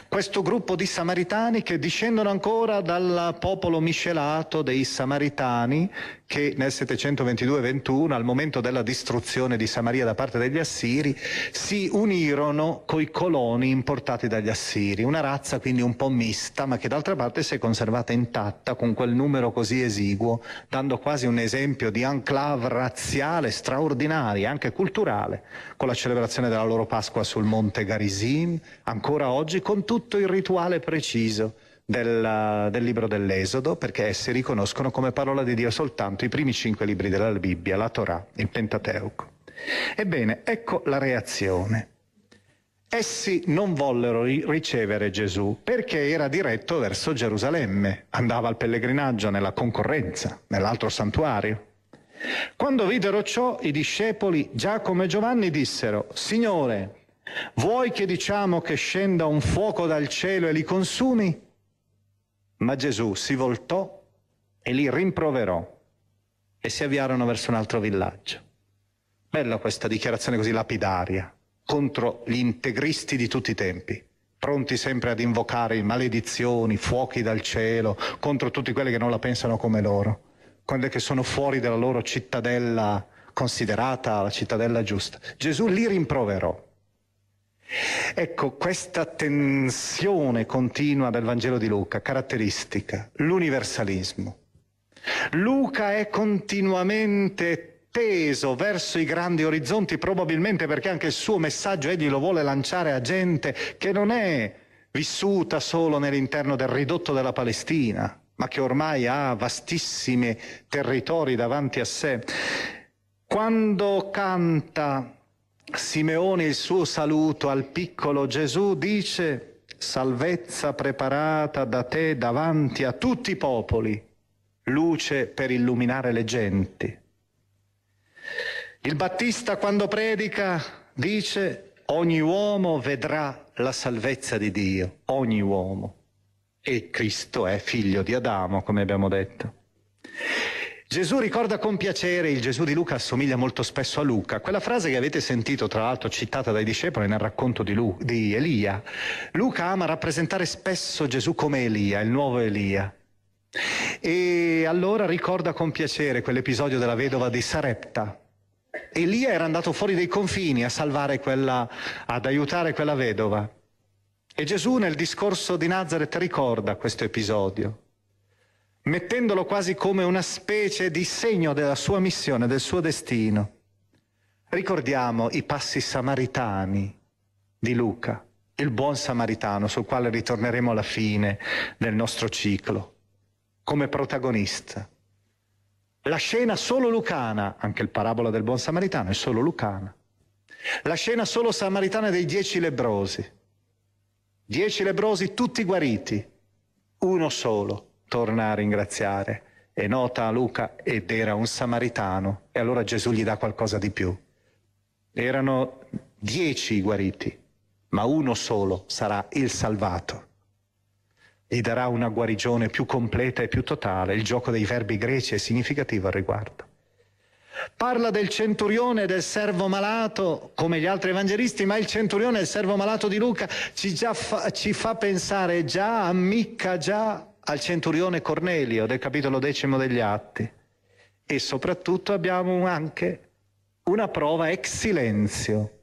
Questo gruppo di samaritani che discendono ancora dal popolo miscelato dei samaritani che nel 722-21, al momento della distruzione di Samaria da parte degli Assiri, si unirono coi coloni importati dagli Assiri, una razza quindi un po' mista, ma che d'altra parte si è conservata intatta con quel numero così esiguo, dando quasi un esempio di enclave razziale straordinaria, anche culturale, con la celebrazione della loro Pasqua sul monte Garisim, ancora oggi con tutto il rituale preciso del, del, libro dell'Esodo, perché essi riconoscono come parola di Dio soltanto i primi cinque libri della Bibbia, la Torah, il Pentateuco. Ebbene, ecco la reazione. Essi non vollero ricevere Gesù perché era diretto verso Gerusalemme, andava al pellegrinaggio nella concorrenza, nell'altro santuario. Quando videro ciò, i discepoli Giacomo e Giovanni dissero, Signore, vuoi che diciamo che scenda un fuoco dal cielo e li consumi? Ma Gesù si voltò e li rimproverò e si avviarono verso un altro villaggio. Bella questa dichiarazione così lapidaria contro gli integristi di tutti i tempi, pronti sempre ad invocare maledizioni, fuochi dal cielo, contro tutti quelli che non la pensano come loro, quelli che sono fuori della loro cittadella considerata la cittadella giusta. Gesù li rimproverò Ecco, questa tensione continua del Vangelo di Luca, caratteristica, l'universalismo. Luca è continuamente teso verso i grandi orizzonti, probabilmente perché anche il suo messaggio egli lo vuole lanciare a gente che non è vissuta solo nell'interno del ridotto della Palestina, ma che ormai ha vastissimi territori davanti a sé. Quando canta Simeone il suo saluto al piccolo Gesù dice salvezza preparata da te davanti a tutti i popoli, luce per illuminare le genti. Il Battista quando predica dice ogni uomo vedrà la salvezza di Dio, ogni uomo. E Cristo è figlio di Adamo, come abbiamo detto. Gesù ricorda con piacere, il Gesù di Luca assomiglia molto spesso a Luca, quella frase che avete sentito tra l'altro citata dai discepoli nel racconto di, Lu, di Elia. Luca ama rappresentare spesso Gesù come Elia, il nuovo Elia. E allora ricorda con piacere quell'episodio della vedova di Sarepta. Elia era andato fuori dei confini a salvare quella, ad aiutare quella vedova. E Gesù nel discorso di Nazareth ricorda questo episodio mettendolo quasi come una specie di segno della sua missione, del suo destino. Ricordiamo i passi samaritani di Luca, il buon samaritano sul quale ritorneremo alla fine del nostro ciclo, come protagonista. La scena solo lucana, anche il parabola del buon samaritano è solo lucana. La scena solo samaritana dei dieci lebrosi. Dieci lebrosi tutti guariti, uno solo torna a ringraziare. E nota a Luca ed era un samaritano. E allora Gesù gli dà qualcosa di più. Erano dieci i guariti, ma uno solo sarà il salvato. Gli darà una guarigione più completa e più totale. Il gioco dei verbi greci è significativo al riguardo. Parla del centurione e del servo malato, come gli altri evangelisti, ma il centurione e il servo malato di Luca ci, fa, ci fa pensare già, ammicca già al centurione Cornelio del capitolo decimo degli Atti e soprattutto abbiamo anche una prova ex silenzio.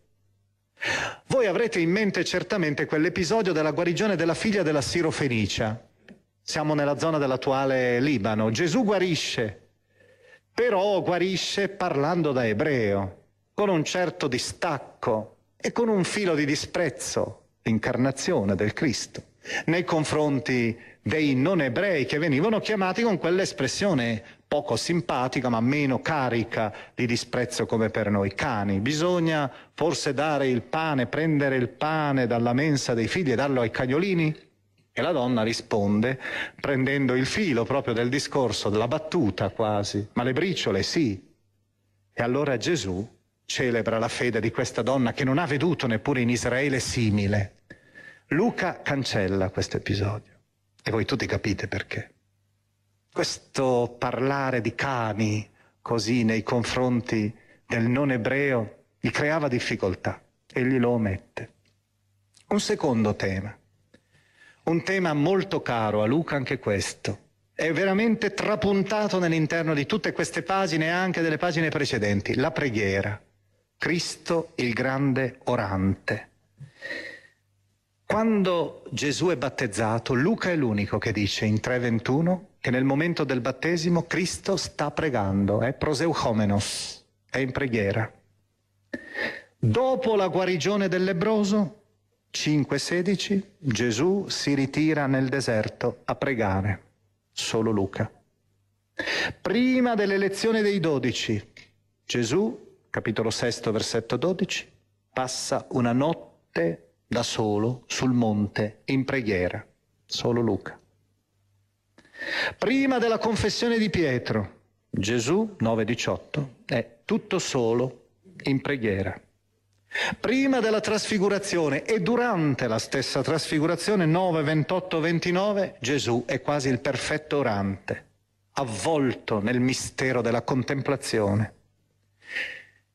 Voi avrete in mente certamente quell'episodio della guarigione della figlia della Sirofenicia. Siamo nella zona dell'attuale Libano. Gesù guarisce, però guarisce parlando da ebreo, con un certo distacco e con un filo di disprezzo, l'incarnazione del Cristo, nei confronti dei non ebrei che venivano chiamati con quell'espressione poco simpatica ma meno carica di disprezzo come per noi cani. Bisogna forse dare il pane, prendere il pane dalla mensa dei figli e darlo ai cagnolini? E la donna risponde prendendo il filo proprio del discorso, della battuta quasi, ma le briciole sì. E allora Gesù celebra la fede di questa donna che non ha veduto neppure in Israele simile. Luca cancella questo episodio. E voi tutti capite perché. Questo parlare di cani così nei confronti del non ebreo gli creava difficoltà, egli lo omette. Un secondo tema, un tema molto caro a Luca anche questo, è veramente trapuntato nell'interno di tutte queste pagine e anche delle pagine precedenti, la preghiera, Cristo il grande orante. Quando Gesù è battezzato, Luca è l'unico che dice in 3.21 che nel momento del battesimo Cristo sta pregando, è proseuchomenos, è in preghiera. Dopo la guarigione del lebroso, 5.16, Gesù si ritira nel deserto a pregare, solo Luca. Prima dell'elezione dei dodici, Gesù, capitolo 6, versetto 12, passa una notte da solo sul monte in preghiera, solo Luca. Prima della confessione di Pietro, Gesù 9:18 è tutto solo in preghiera. Prima della trasfigurazione e durante la stessa trasfigurazione 9, 28, 29, Gesù è quasi il perfetto orante, avvolto nel mistero della contemplazione.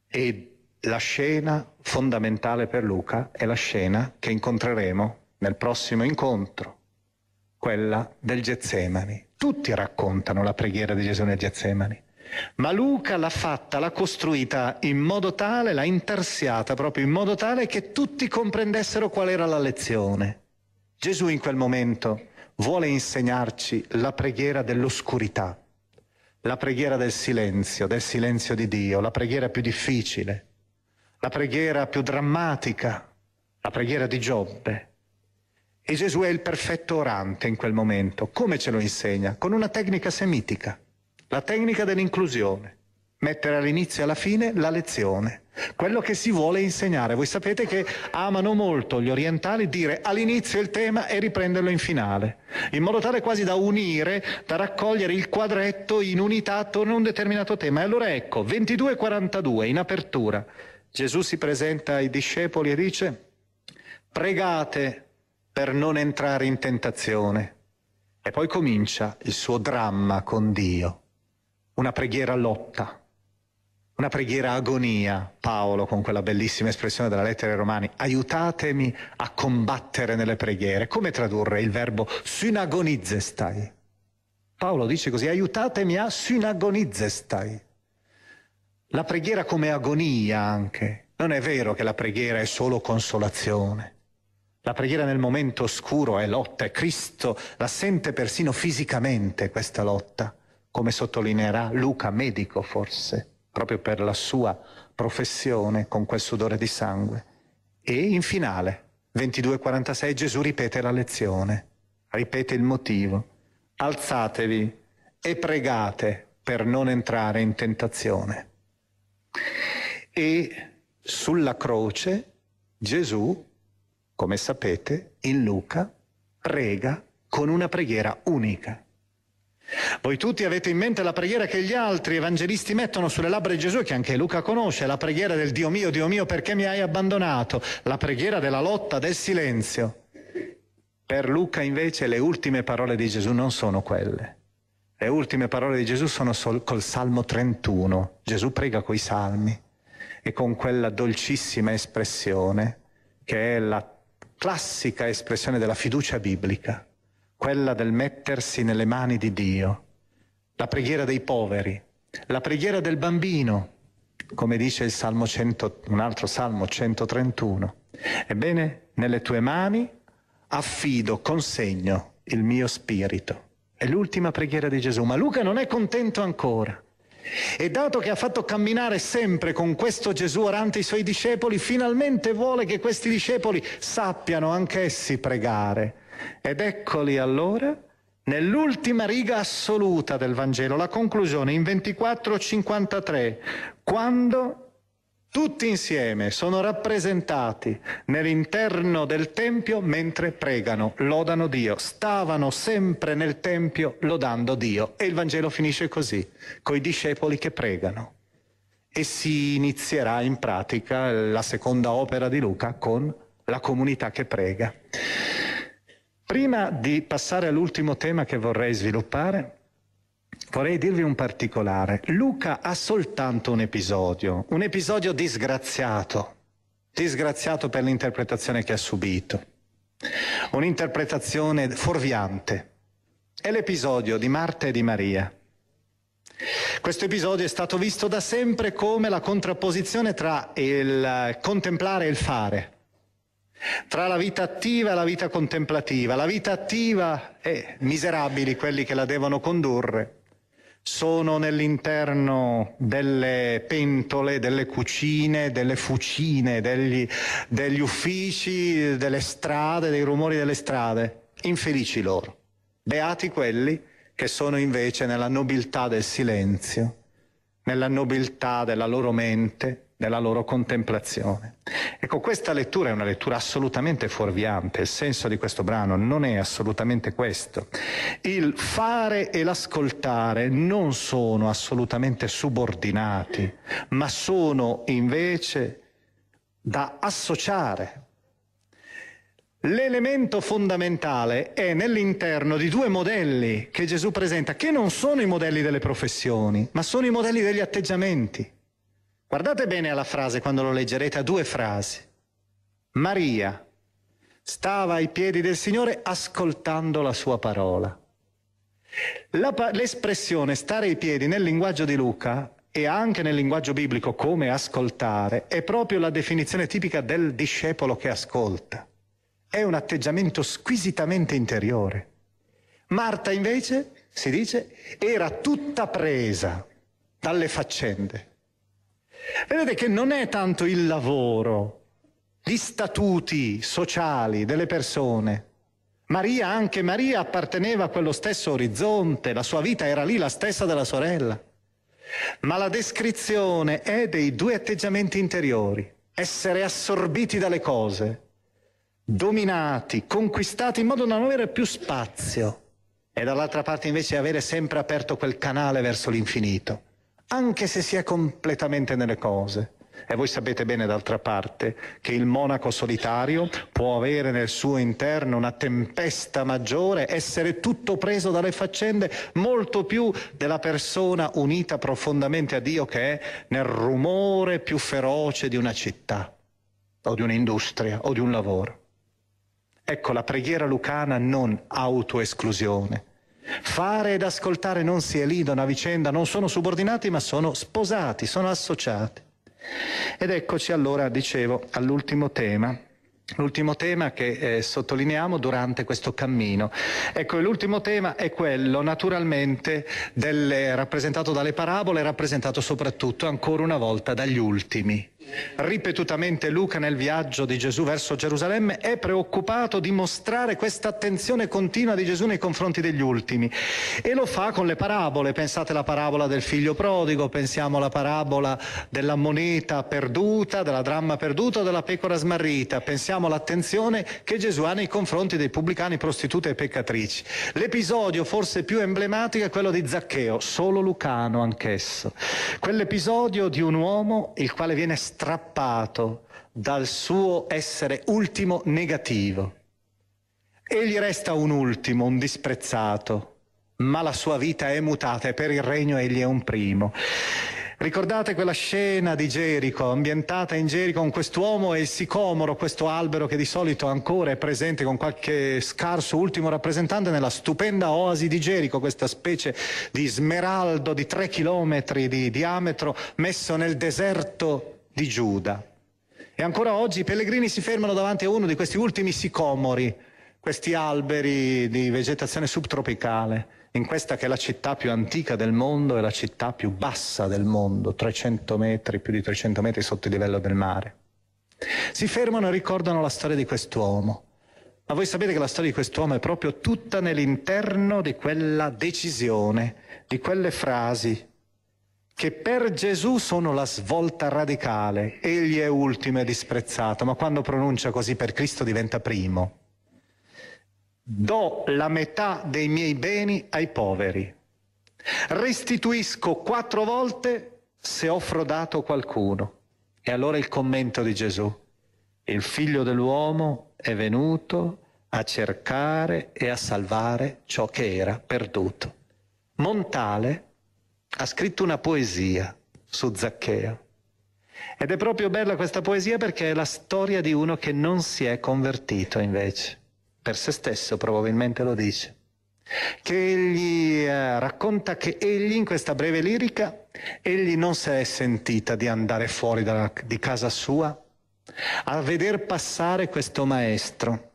E la scena fondamentale per Luca è la scena che incontreremo nel prossimo incontro, quella del Getsemani. Tutti raccontano la preghiera di Gesù nel Getsemani, ma Luca l'ha fatta, l'ha costruita in modo tale, l'ha intarsiata proprio in modo tale che tutti comprendessero qual era la lezione. Gesù in quel momento vuole insegnarci la preghiera dell'oscurità, la preghiera del silenzio, del silenzio di Dio, la preghiera più difficile, la preghiera più drammatica, la preghiera di Giobbe. E Gesù è il perfetto orante in quel momento. Come ce lo insegna? Con una tecnica semitica, la tecnica dell'inclusione. Mettere all'inizio e alla fine la lezione, quello che si vuole insegnare. Voi sapete che amano molto gli orientali dire all'inizio il tema e riprenderlo in finale, in modo tale quasi da unire, da raccogliere il quadretto in unità attorno a un determinato tema. E allora ecco, 22 e 42 in apertura. Gesù si presenta ai discepoli e dice, pregate per non entrare in tentazione. E poi comincia il suo dramma con Dio, una preghiera lotta, una preghiera agonia, Paolo con quella bellissima espressione della lettera ai Romani, aiutatemi a combattere nelle preghiere. Come tradurre il verbo synagonizzestai? Paolo dice così, aiutatemi a synagonizzestai la preghiera come agonia anche. Non è vero che la preghiera è solo consolazione. La preghiera nel momento oscuro è lotta e Cristo la sente persino fisicamente questa lotta, come sottolineerà Luca, medico forse, proprio per la sua professione con quel sudore di sangue. E in finale, 22.46, Gesù ripete la lezione, ripete il motivo. Alzatevi e pregate per non entrare in tentazione. E sulla croce Gesù, come sapete, in Luca prega con una preghiera unica. Voi tutti avete in mente la preghiera che gli altri evangelisti mettono sulle labbra di Gesù, che anche Luca conosce, la preghiera del Dio mio, Dio mio, perché mi hai abbandonato, la preghiera della lotta, del silenzio. Per Luca invece le ultime parole di Gesù non sono quelle. Le ultime parole di Gesù sono sol- col Salmo 31. Gesù prega coi salmi e con quella dolcissima espressione che è la classica espressione della fiducia biblica, quella del mettersi nelle mani di Dio, la preghiera dei poveri, la preghiera del bambino, come dice il Salmo 100, un altro Salmo 131. Ebbene, nelle tue mani affido, consegno il mio spirito. È l'ultima preghiera di Gesù, ma Luca non è contento ancora. E dato che ha fatto camminare sempre con questo Gesù orante i suoi discepoli, finalmente vuole che questi discepoli sappiano anch'essi pregare. Ed eccoli allora nell'ultima riga assoluta del Vangelo, la conclusione in 24:53, quando tutti insieme sono rappresentati nell'interno del Tempio mentre pregano, lodano Dio, stavano sempre nel Tempio lodando Dio. E il Vangelo finisce così, con i discepoli che pregano. E si inizierà in pratica la seconda opera di Luca con la comunità che prega. Prima di passare all'ultimo tema che vorrei sviluppare, Vorrei dirvi un particolare. Luca ha soltanto un episodio, un episodio disgraziato, disgraziato per l'interpretazione che ha subito, un'interpretazione fuorviante. È l'episodio di Marta e di Maria. Questo episodio è stato visto da sempre come la contrapposizione tra il contemplare e il fare, tra la vita attiva e la vita contemplativa. La vita attiva è eh, miserabili quelli che la devono condurre, sono nell'interno delle pentole, delle cucine, delle fucine, degli, degli uffici, delle strade, dei rumori delle strade. Infelici loro. Beati quelli che sono invece nella nobiltà del silenzio, nella nobiltà della loro mente, nella loro contemplazione. Ecco, questa lettura è una lettura assolutamente fuorviante, il senso di questo brano non è assolutamente questo. Il fare e l'ascoltare non sono assolutamente subordinati, ma sono invece da associare. L'elemento fondamentale è nell'interno di due modelli che Gesù presenta, che non sono i modelli delle professioni, ma sono i modelli degli atteggiamenti. Guardate bene alla frase quando lo leggerete, a due frasi. Maria stava ai piedi del Signore ascoltando la sua parola. La pa- l'espressione stare ai piedi nel linguaggio di Luca e anche nel linguaggio biblico come ascoltare è proprio la definizione tipica del discepolo che ascolta. È un atteggiamento squisitamente interiore. Marta invece, si dice, era tutta presa dalle faccende Vedete che non è tanto il lavoro, gli statuti sociali delle persone. Maria, anche Maria, apparteneva a quello stesso orizzonte, la sua vita era lì la stessa della sorella. Ma la descrizione è dei due atteggiamenti interiori, essere assorbiti dalle cose, dominati, conquistati in modo da non avere più spazio e dall'altra parte invece avere sempre aperto quel canale verso l'infinito anche se si è completamente nelle cose. E voi sapete bene d'altra parte che il monaco solitario può avere nel suo interno una tempesta maggiore, essere tutto preso dalle faccende, molto più della persona unita profondamente a Dio che è nel rumore più feroce di una città o di un'industria o di un lavoro. Ecco, la preghiera lucana non autoesclusione, Fare ed ascoltare non si elidono a vicenda, non sono subordinati ma sono sposati, sono associati. Ed eccoci allora, dicevo, all'ultimo tema. L'ultimo tema che eh, sottolineiamo durante questo cammino. Ecco, l'ultimo tema è quello naturalmente del, eh, rappresentato dalle parabole, rappresentato soprattutto ancora una volta dagli ultimi. Ripetutamente Luca nel viaggio di Gesù verso Gerusalemme è preoccupato di mostrare questa attenzione continua di Gesù nei confronti degli ultimi e lo fa con le parabole. Pensate alla parabola del figlio prodigo, pensiamo alla parabola della moneta perduta, della dramma perduta, della pecora smarrita, pensiamo all'attenzione che Gesù ha nei confronti dei pubblicani, prostitute e peccatrici. L'episodio forse più emblematico è quello di Zaccheo, solo lucano anch'esso. Quell'episodio di un uomo il quale viene stato strappato dal suo essere ultimo negativo. Egli resta un ultimo, un disprezzato, ma la sua vita è mutata e per il regno egli è un primo. Ricordate quella scena di Gerico, ambientata in Gerico con quest'uomo e il sicomoro, questo albero che di solito ancora è presente con qualche scarso ultimo rappresentante nella stupenda oasi di Gerico, questa specie di smeraldo di tre chilometri di diametro messo nel deserto di Giuda. E ancora oggi i pellegrini si fermano davanti a uno di questi ultimi sicomori, questi alberi di vegetazione subtropicale, in questa che è la città più antica del mondo e la città più bassa del mondo, 300 metri, più di 300 metri sotto il livello del mare. Si fermano e ricordano la storia di quest'uomo. Ma voi sapete che la storia di quest'uomo è proprio tutta nell'interno di quella decisione, di quelle frasi, che per Gesù sono la svolta radicale, egli è ultimo e disprezzato, ma quando pronuncia così per Cristo diventa primo. Do la metà dei miei beni ai poveri, restituisco quattro volte se ho frodato qualcuno. E allora il commento di Gesù, il figlio dell'uomo è venuto a cercare e a salvare ciò che era perduto. Montale ha scritto una poesia su Zaccheo. Ed è proprio bella questa poesia perché è la storia di uno che non si è convertito invece, per se stesso probabilmente lo dice, che egli eh, racconta che egli in questa breve lirica, egli non si è sentita di andare fuori da, di casa sua a veder passare questo maestro,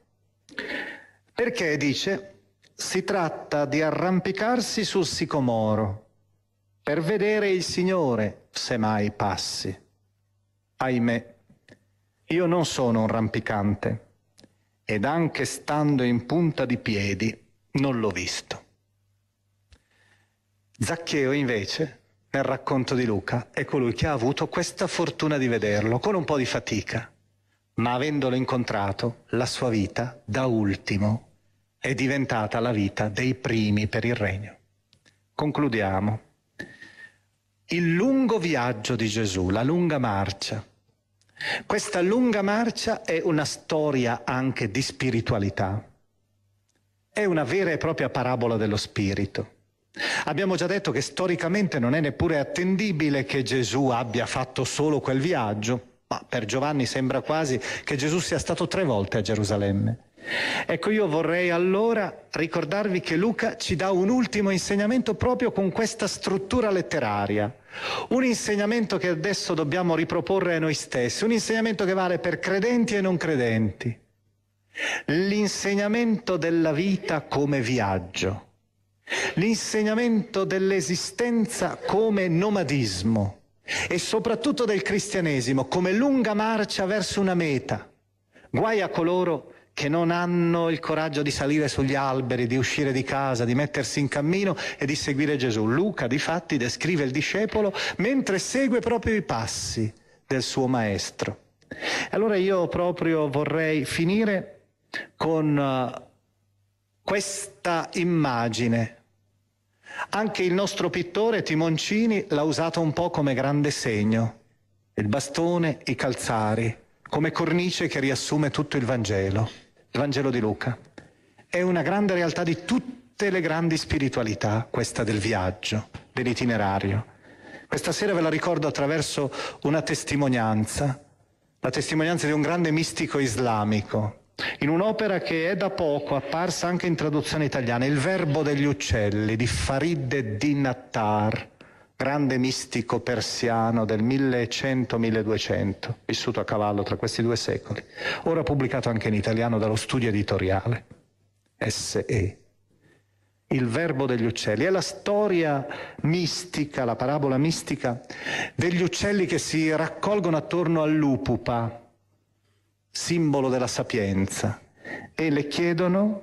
perché dice si tratta di arrampicarsi sul sicomoro per vedere il Signore, se mai passi. Ahimè, io non sono un rampicante, ed anche stando in punta di piedi non l'ho visto. Zaccheo invece, nel racconto di Luca, è colui che ha avuto questa fortuna di vederlo, con un po' di fatica, ma avendolo incontrato, la sua vita, da ultimo, è diventata la vita dei primi per il regno. Concludiamo il lungo viaggio di Gesù, la lunga marcia. Questa lunga marcia è una storia anche di spiritualità, è una vera e propria parabola dello spirito. Abbiamo già detto che storicamente non è neppure attendibile che Gesù abbia fatto solo quel viaggio, ma per Giovanni sembra quasi che Gesù sia stato tre volte a Gerusalemme Ecco, io vorrei allora ricordarvi che Luca ci dà un ultimo insegnamento proprio con questa struttura letteraria, un insegnamento che adesso dobbiamo riproporre a noi stessi, un insegnamento che vale per credenti e non credenti, l'insegnamento della vita come viaggio, l'insegnamento dell'esistenza come nomadismo e soprattutto del cristianesimo come lunga marcia verso una meta. Guai a coloro che che non hanno il coraggio di salire sugli alberi, di uscire di casa, di mettersi in cammino e di seguire Gesù. Luca, difatti, descrive il discepolo mentre segue proprio i passi del suo maestro. Allora io proprio vorrei finire con eh, questa immagine. Anche il nostro pittore Timoncini l'ha usata un po' come grande segno, il bastone, i calzari, come cornice che riassume tutto il Vangelo il Vangelo di Luca. È una grande realtà di tutte le grandi spiritualità, questa del viaggio, dell'itinerario. Questa sera ve la ricordo attraverso una testimonianza, la testimonianza di un grande mistico islamico, in un'opera che è da poco apparsa anche in traduzione italiana, Il verbo degli uccelli di Farid Dinattar grande mistico persiano del 1100-1200, vissuto a cavallo tra questi due secoli, ora pubblicato anche in italiano dallo studio editoriale, SE. Il verbo degli uccelli è la storia mistica, la parabola mistica degli uccelli che si raccolgono attorno all'upupa, simbolo della sapienza, e le chiedono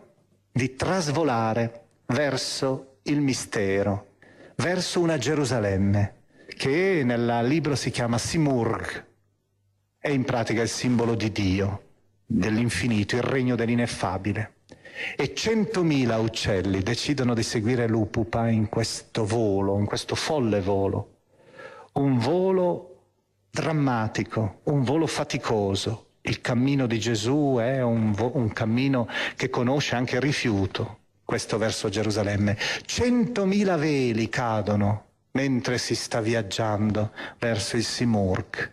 di trasvolare verso il mistero, verso una Gerusalemme che nel libro si chiama Simurg, è in pratica il simbolo di Dio, dell'infinito, il regno dell'ineffabile. E centomila uccelli decidono di seguire l'Upupa in questo volo, in questo folle volo, un volo drammatico, un volo faticoso. Il cammino di Gesù è un, vo- un cammino che conosce anche il rifiuto, questo verso Gerusalemme. Centomila veli cadono mentre si sta viaggiando verso il Simurg.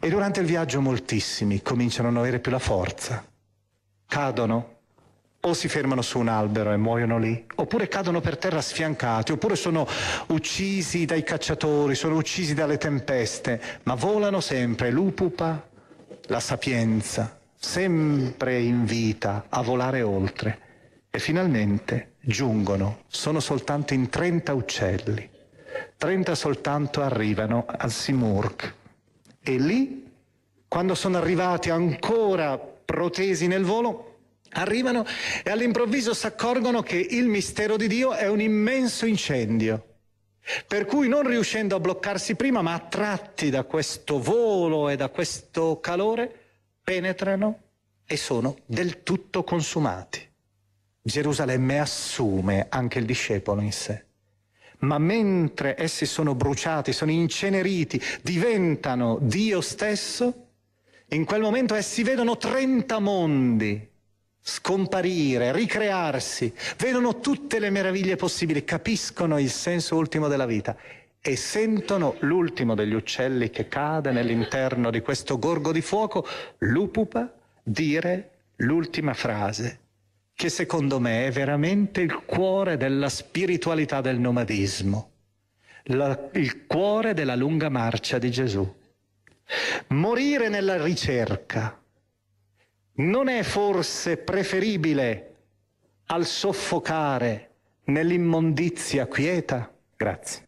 E durante il viaggio moltissimi cominciano a non avere più la forza. Cadono o si fermano su un albero e muoiono lì, oppure cadono per terra sfiancati, oppure sono uccisi dai cacciatori, sono uccisi dalle tempeste, ma volano sempre, l'upupa, la sapienza, sempre in vita a volare oltre. E finalmente giungono, sono soltanto in 30 uccelli, 30 soltanto arrivano al Simurg. E lì, quando sono arrivati ancora protesi nel volo, arrivano e all'improvviso si accorgono che il mistero di Dio è un immenso incendio. Per cui non riuscendo a bloccarsi prima, ma attratti da questo volo e da questo calore, penetrano e sono del tutto consumati. Gerusalemme assume anche il discepolo in sé. Ma mentre essi sono bruciati, sono inceneriti, diventano Dio stesso, in quel momento essi vedono 30 mondi scomparire, ricrearsi, vedono tutte le meraviglie possibili, capiscono il senso ultimo della vita e sentono l'ultimo degli uccelli che cade nell'interno di questo gorgo di fuoco, l'upupa, dire l'ultima frase che secondo me è veramente il cuore della spiritualità del nomadismo, la, il cuore della lunga marcia di Gesù. Morire nella ricerca non è forse preferibile al soffocare nell'immondizia quieta? Grazie.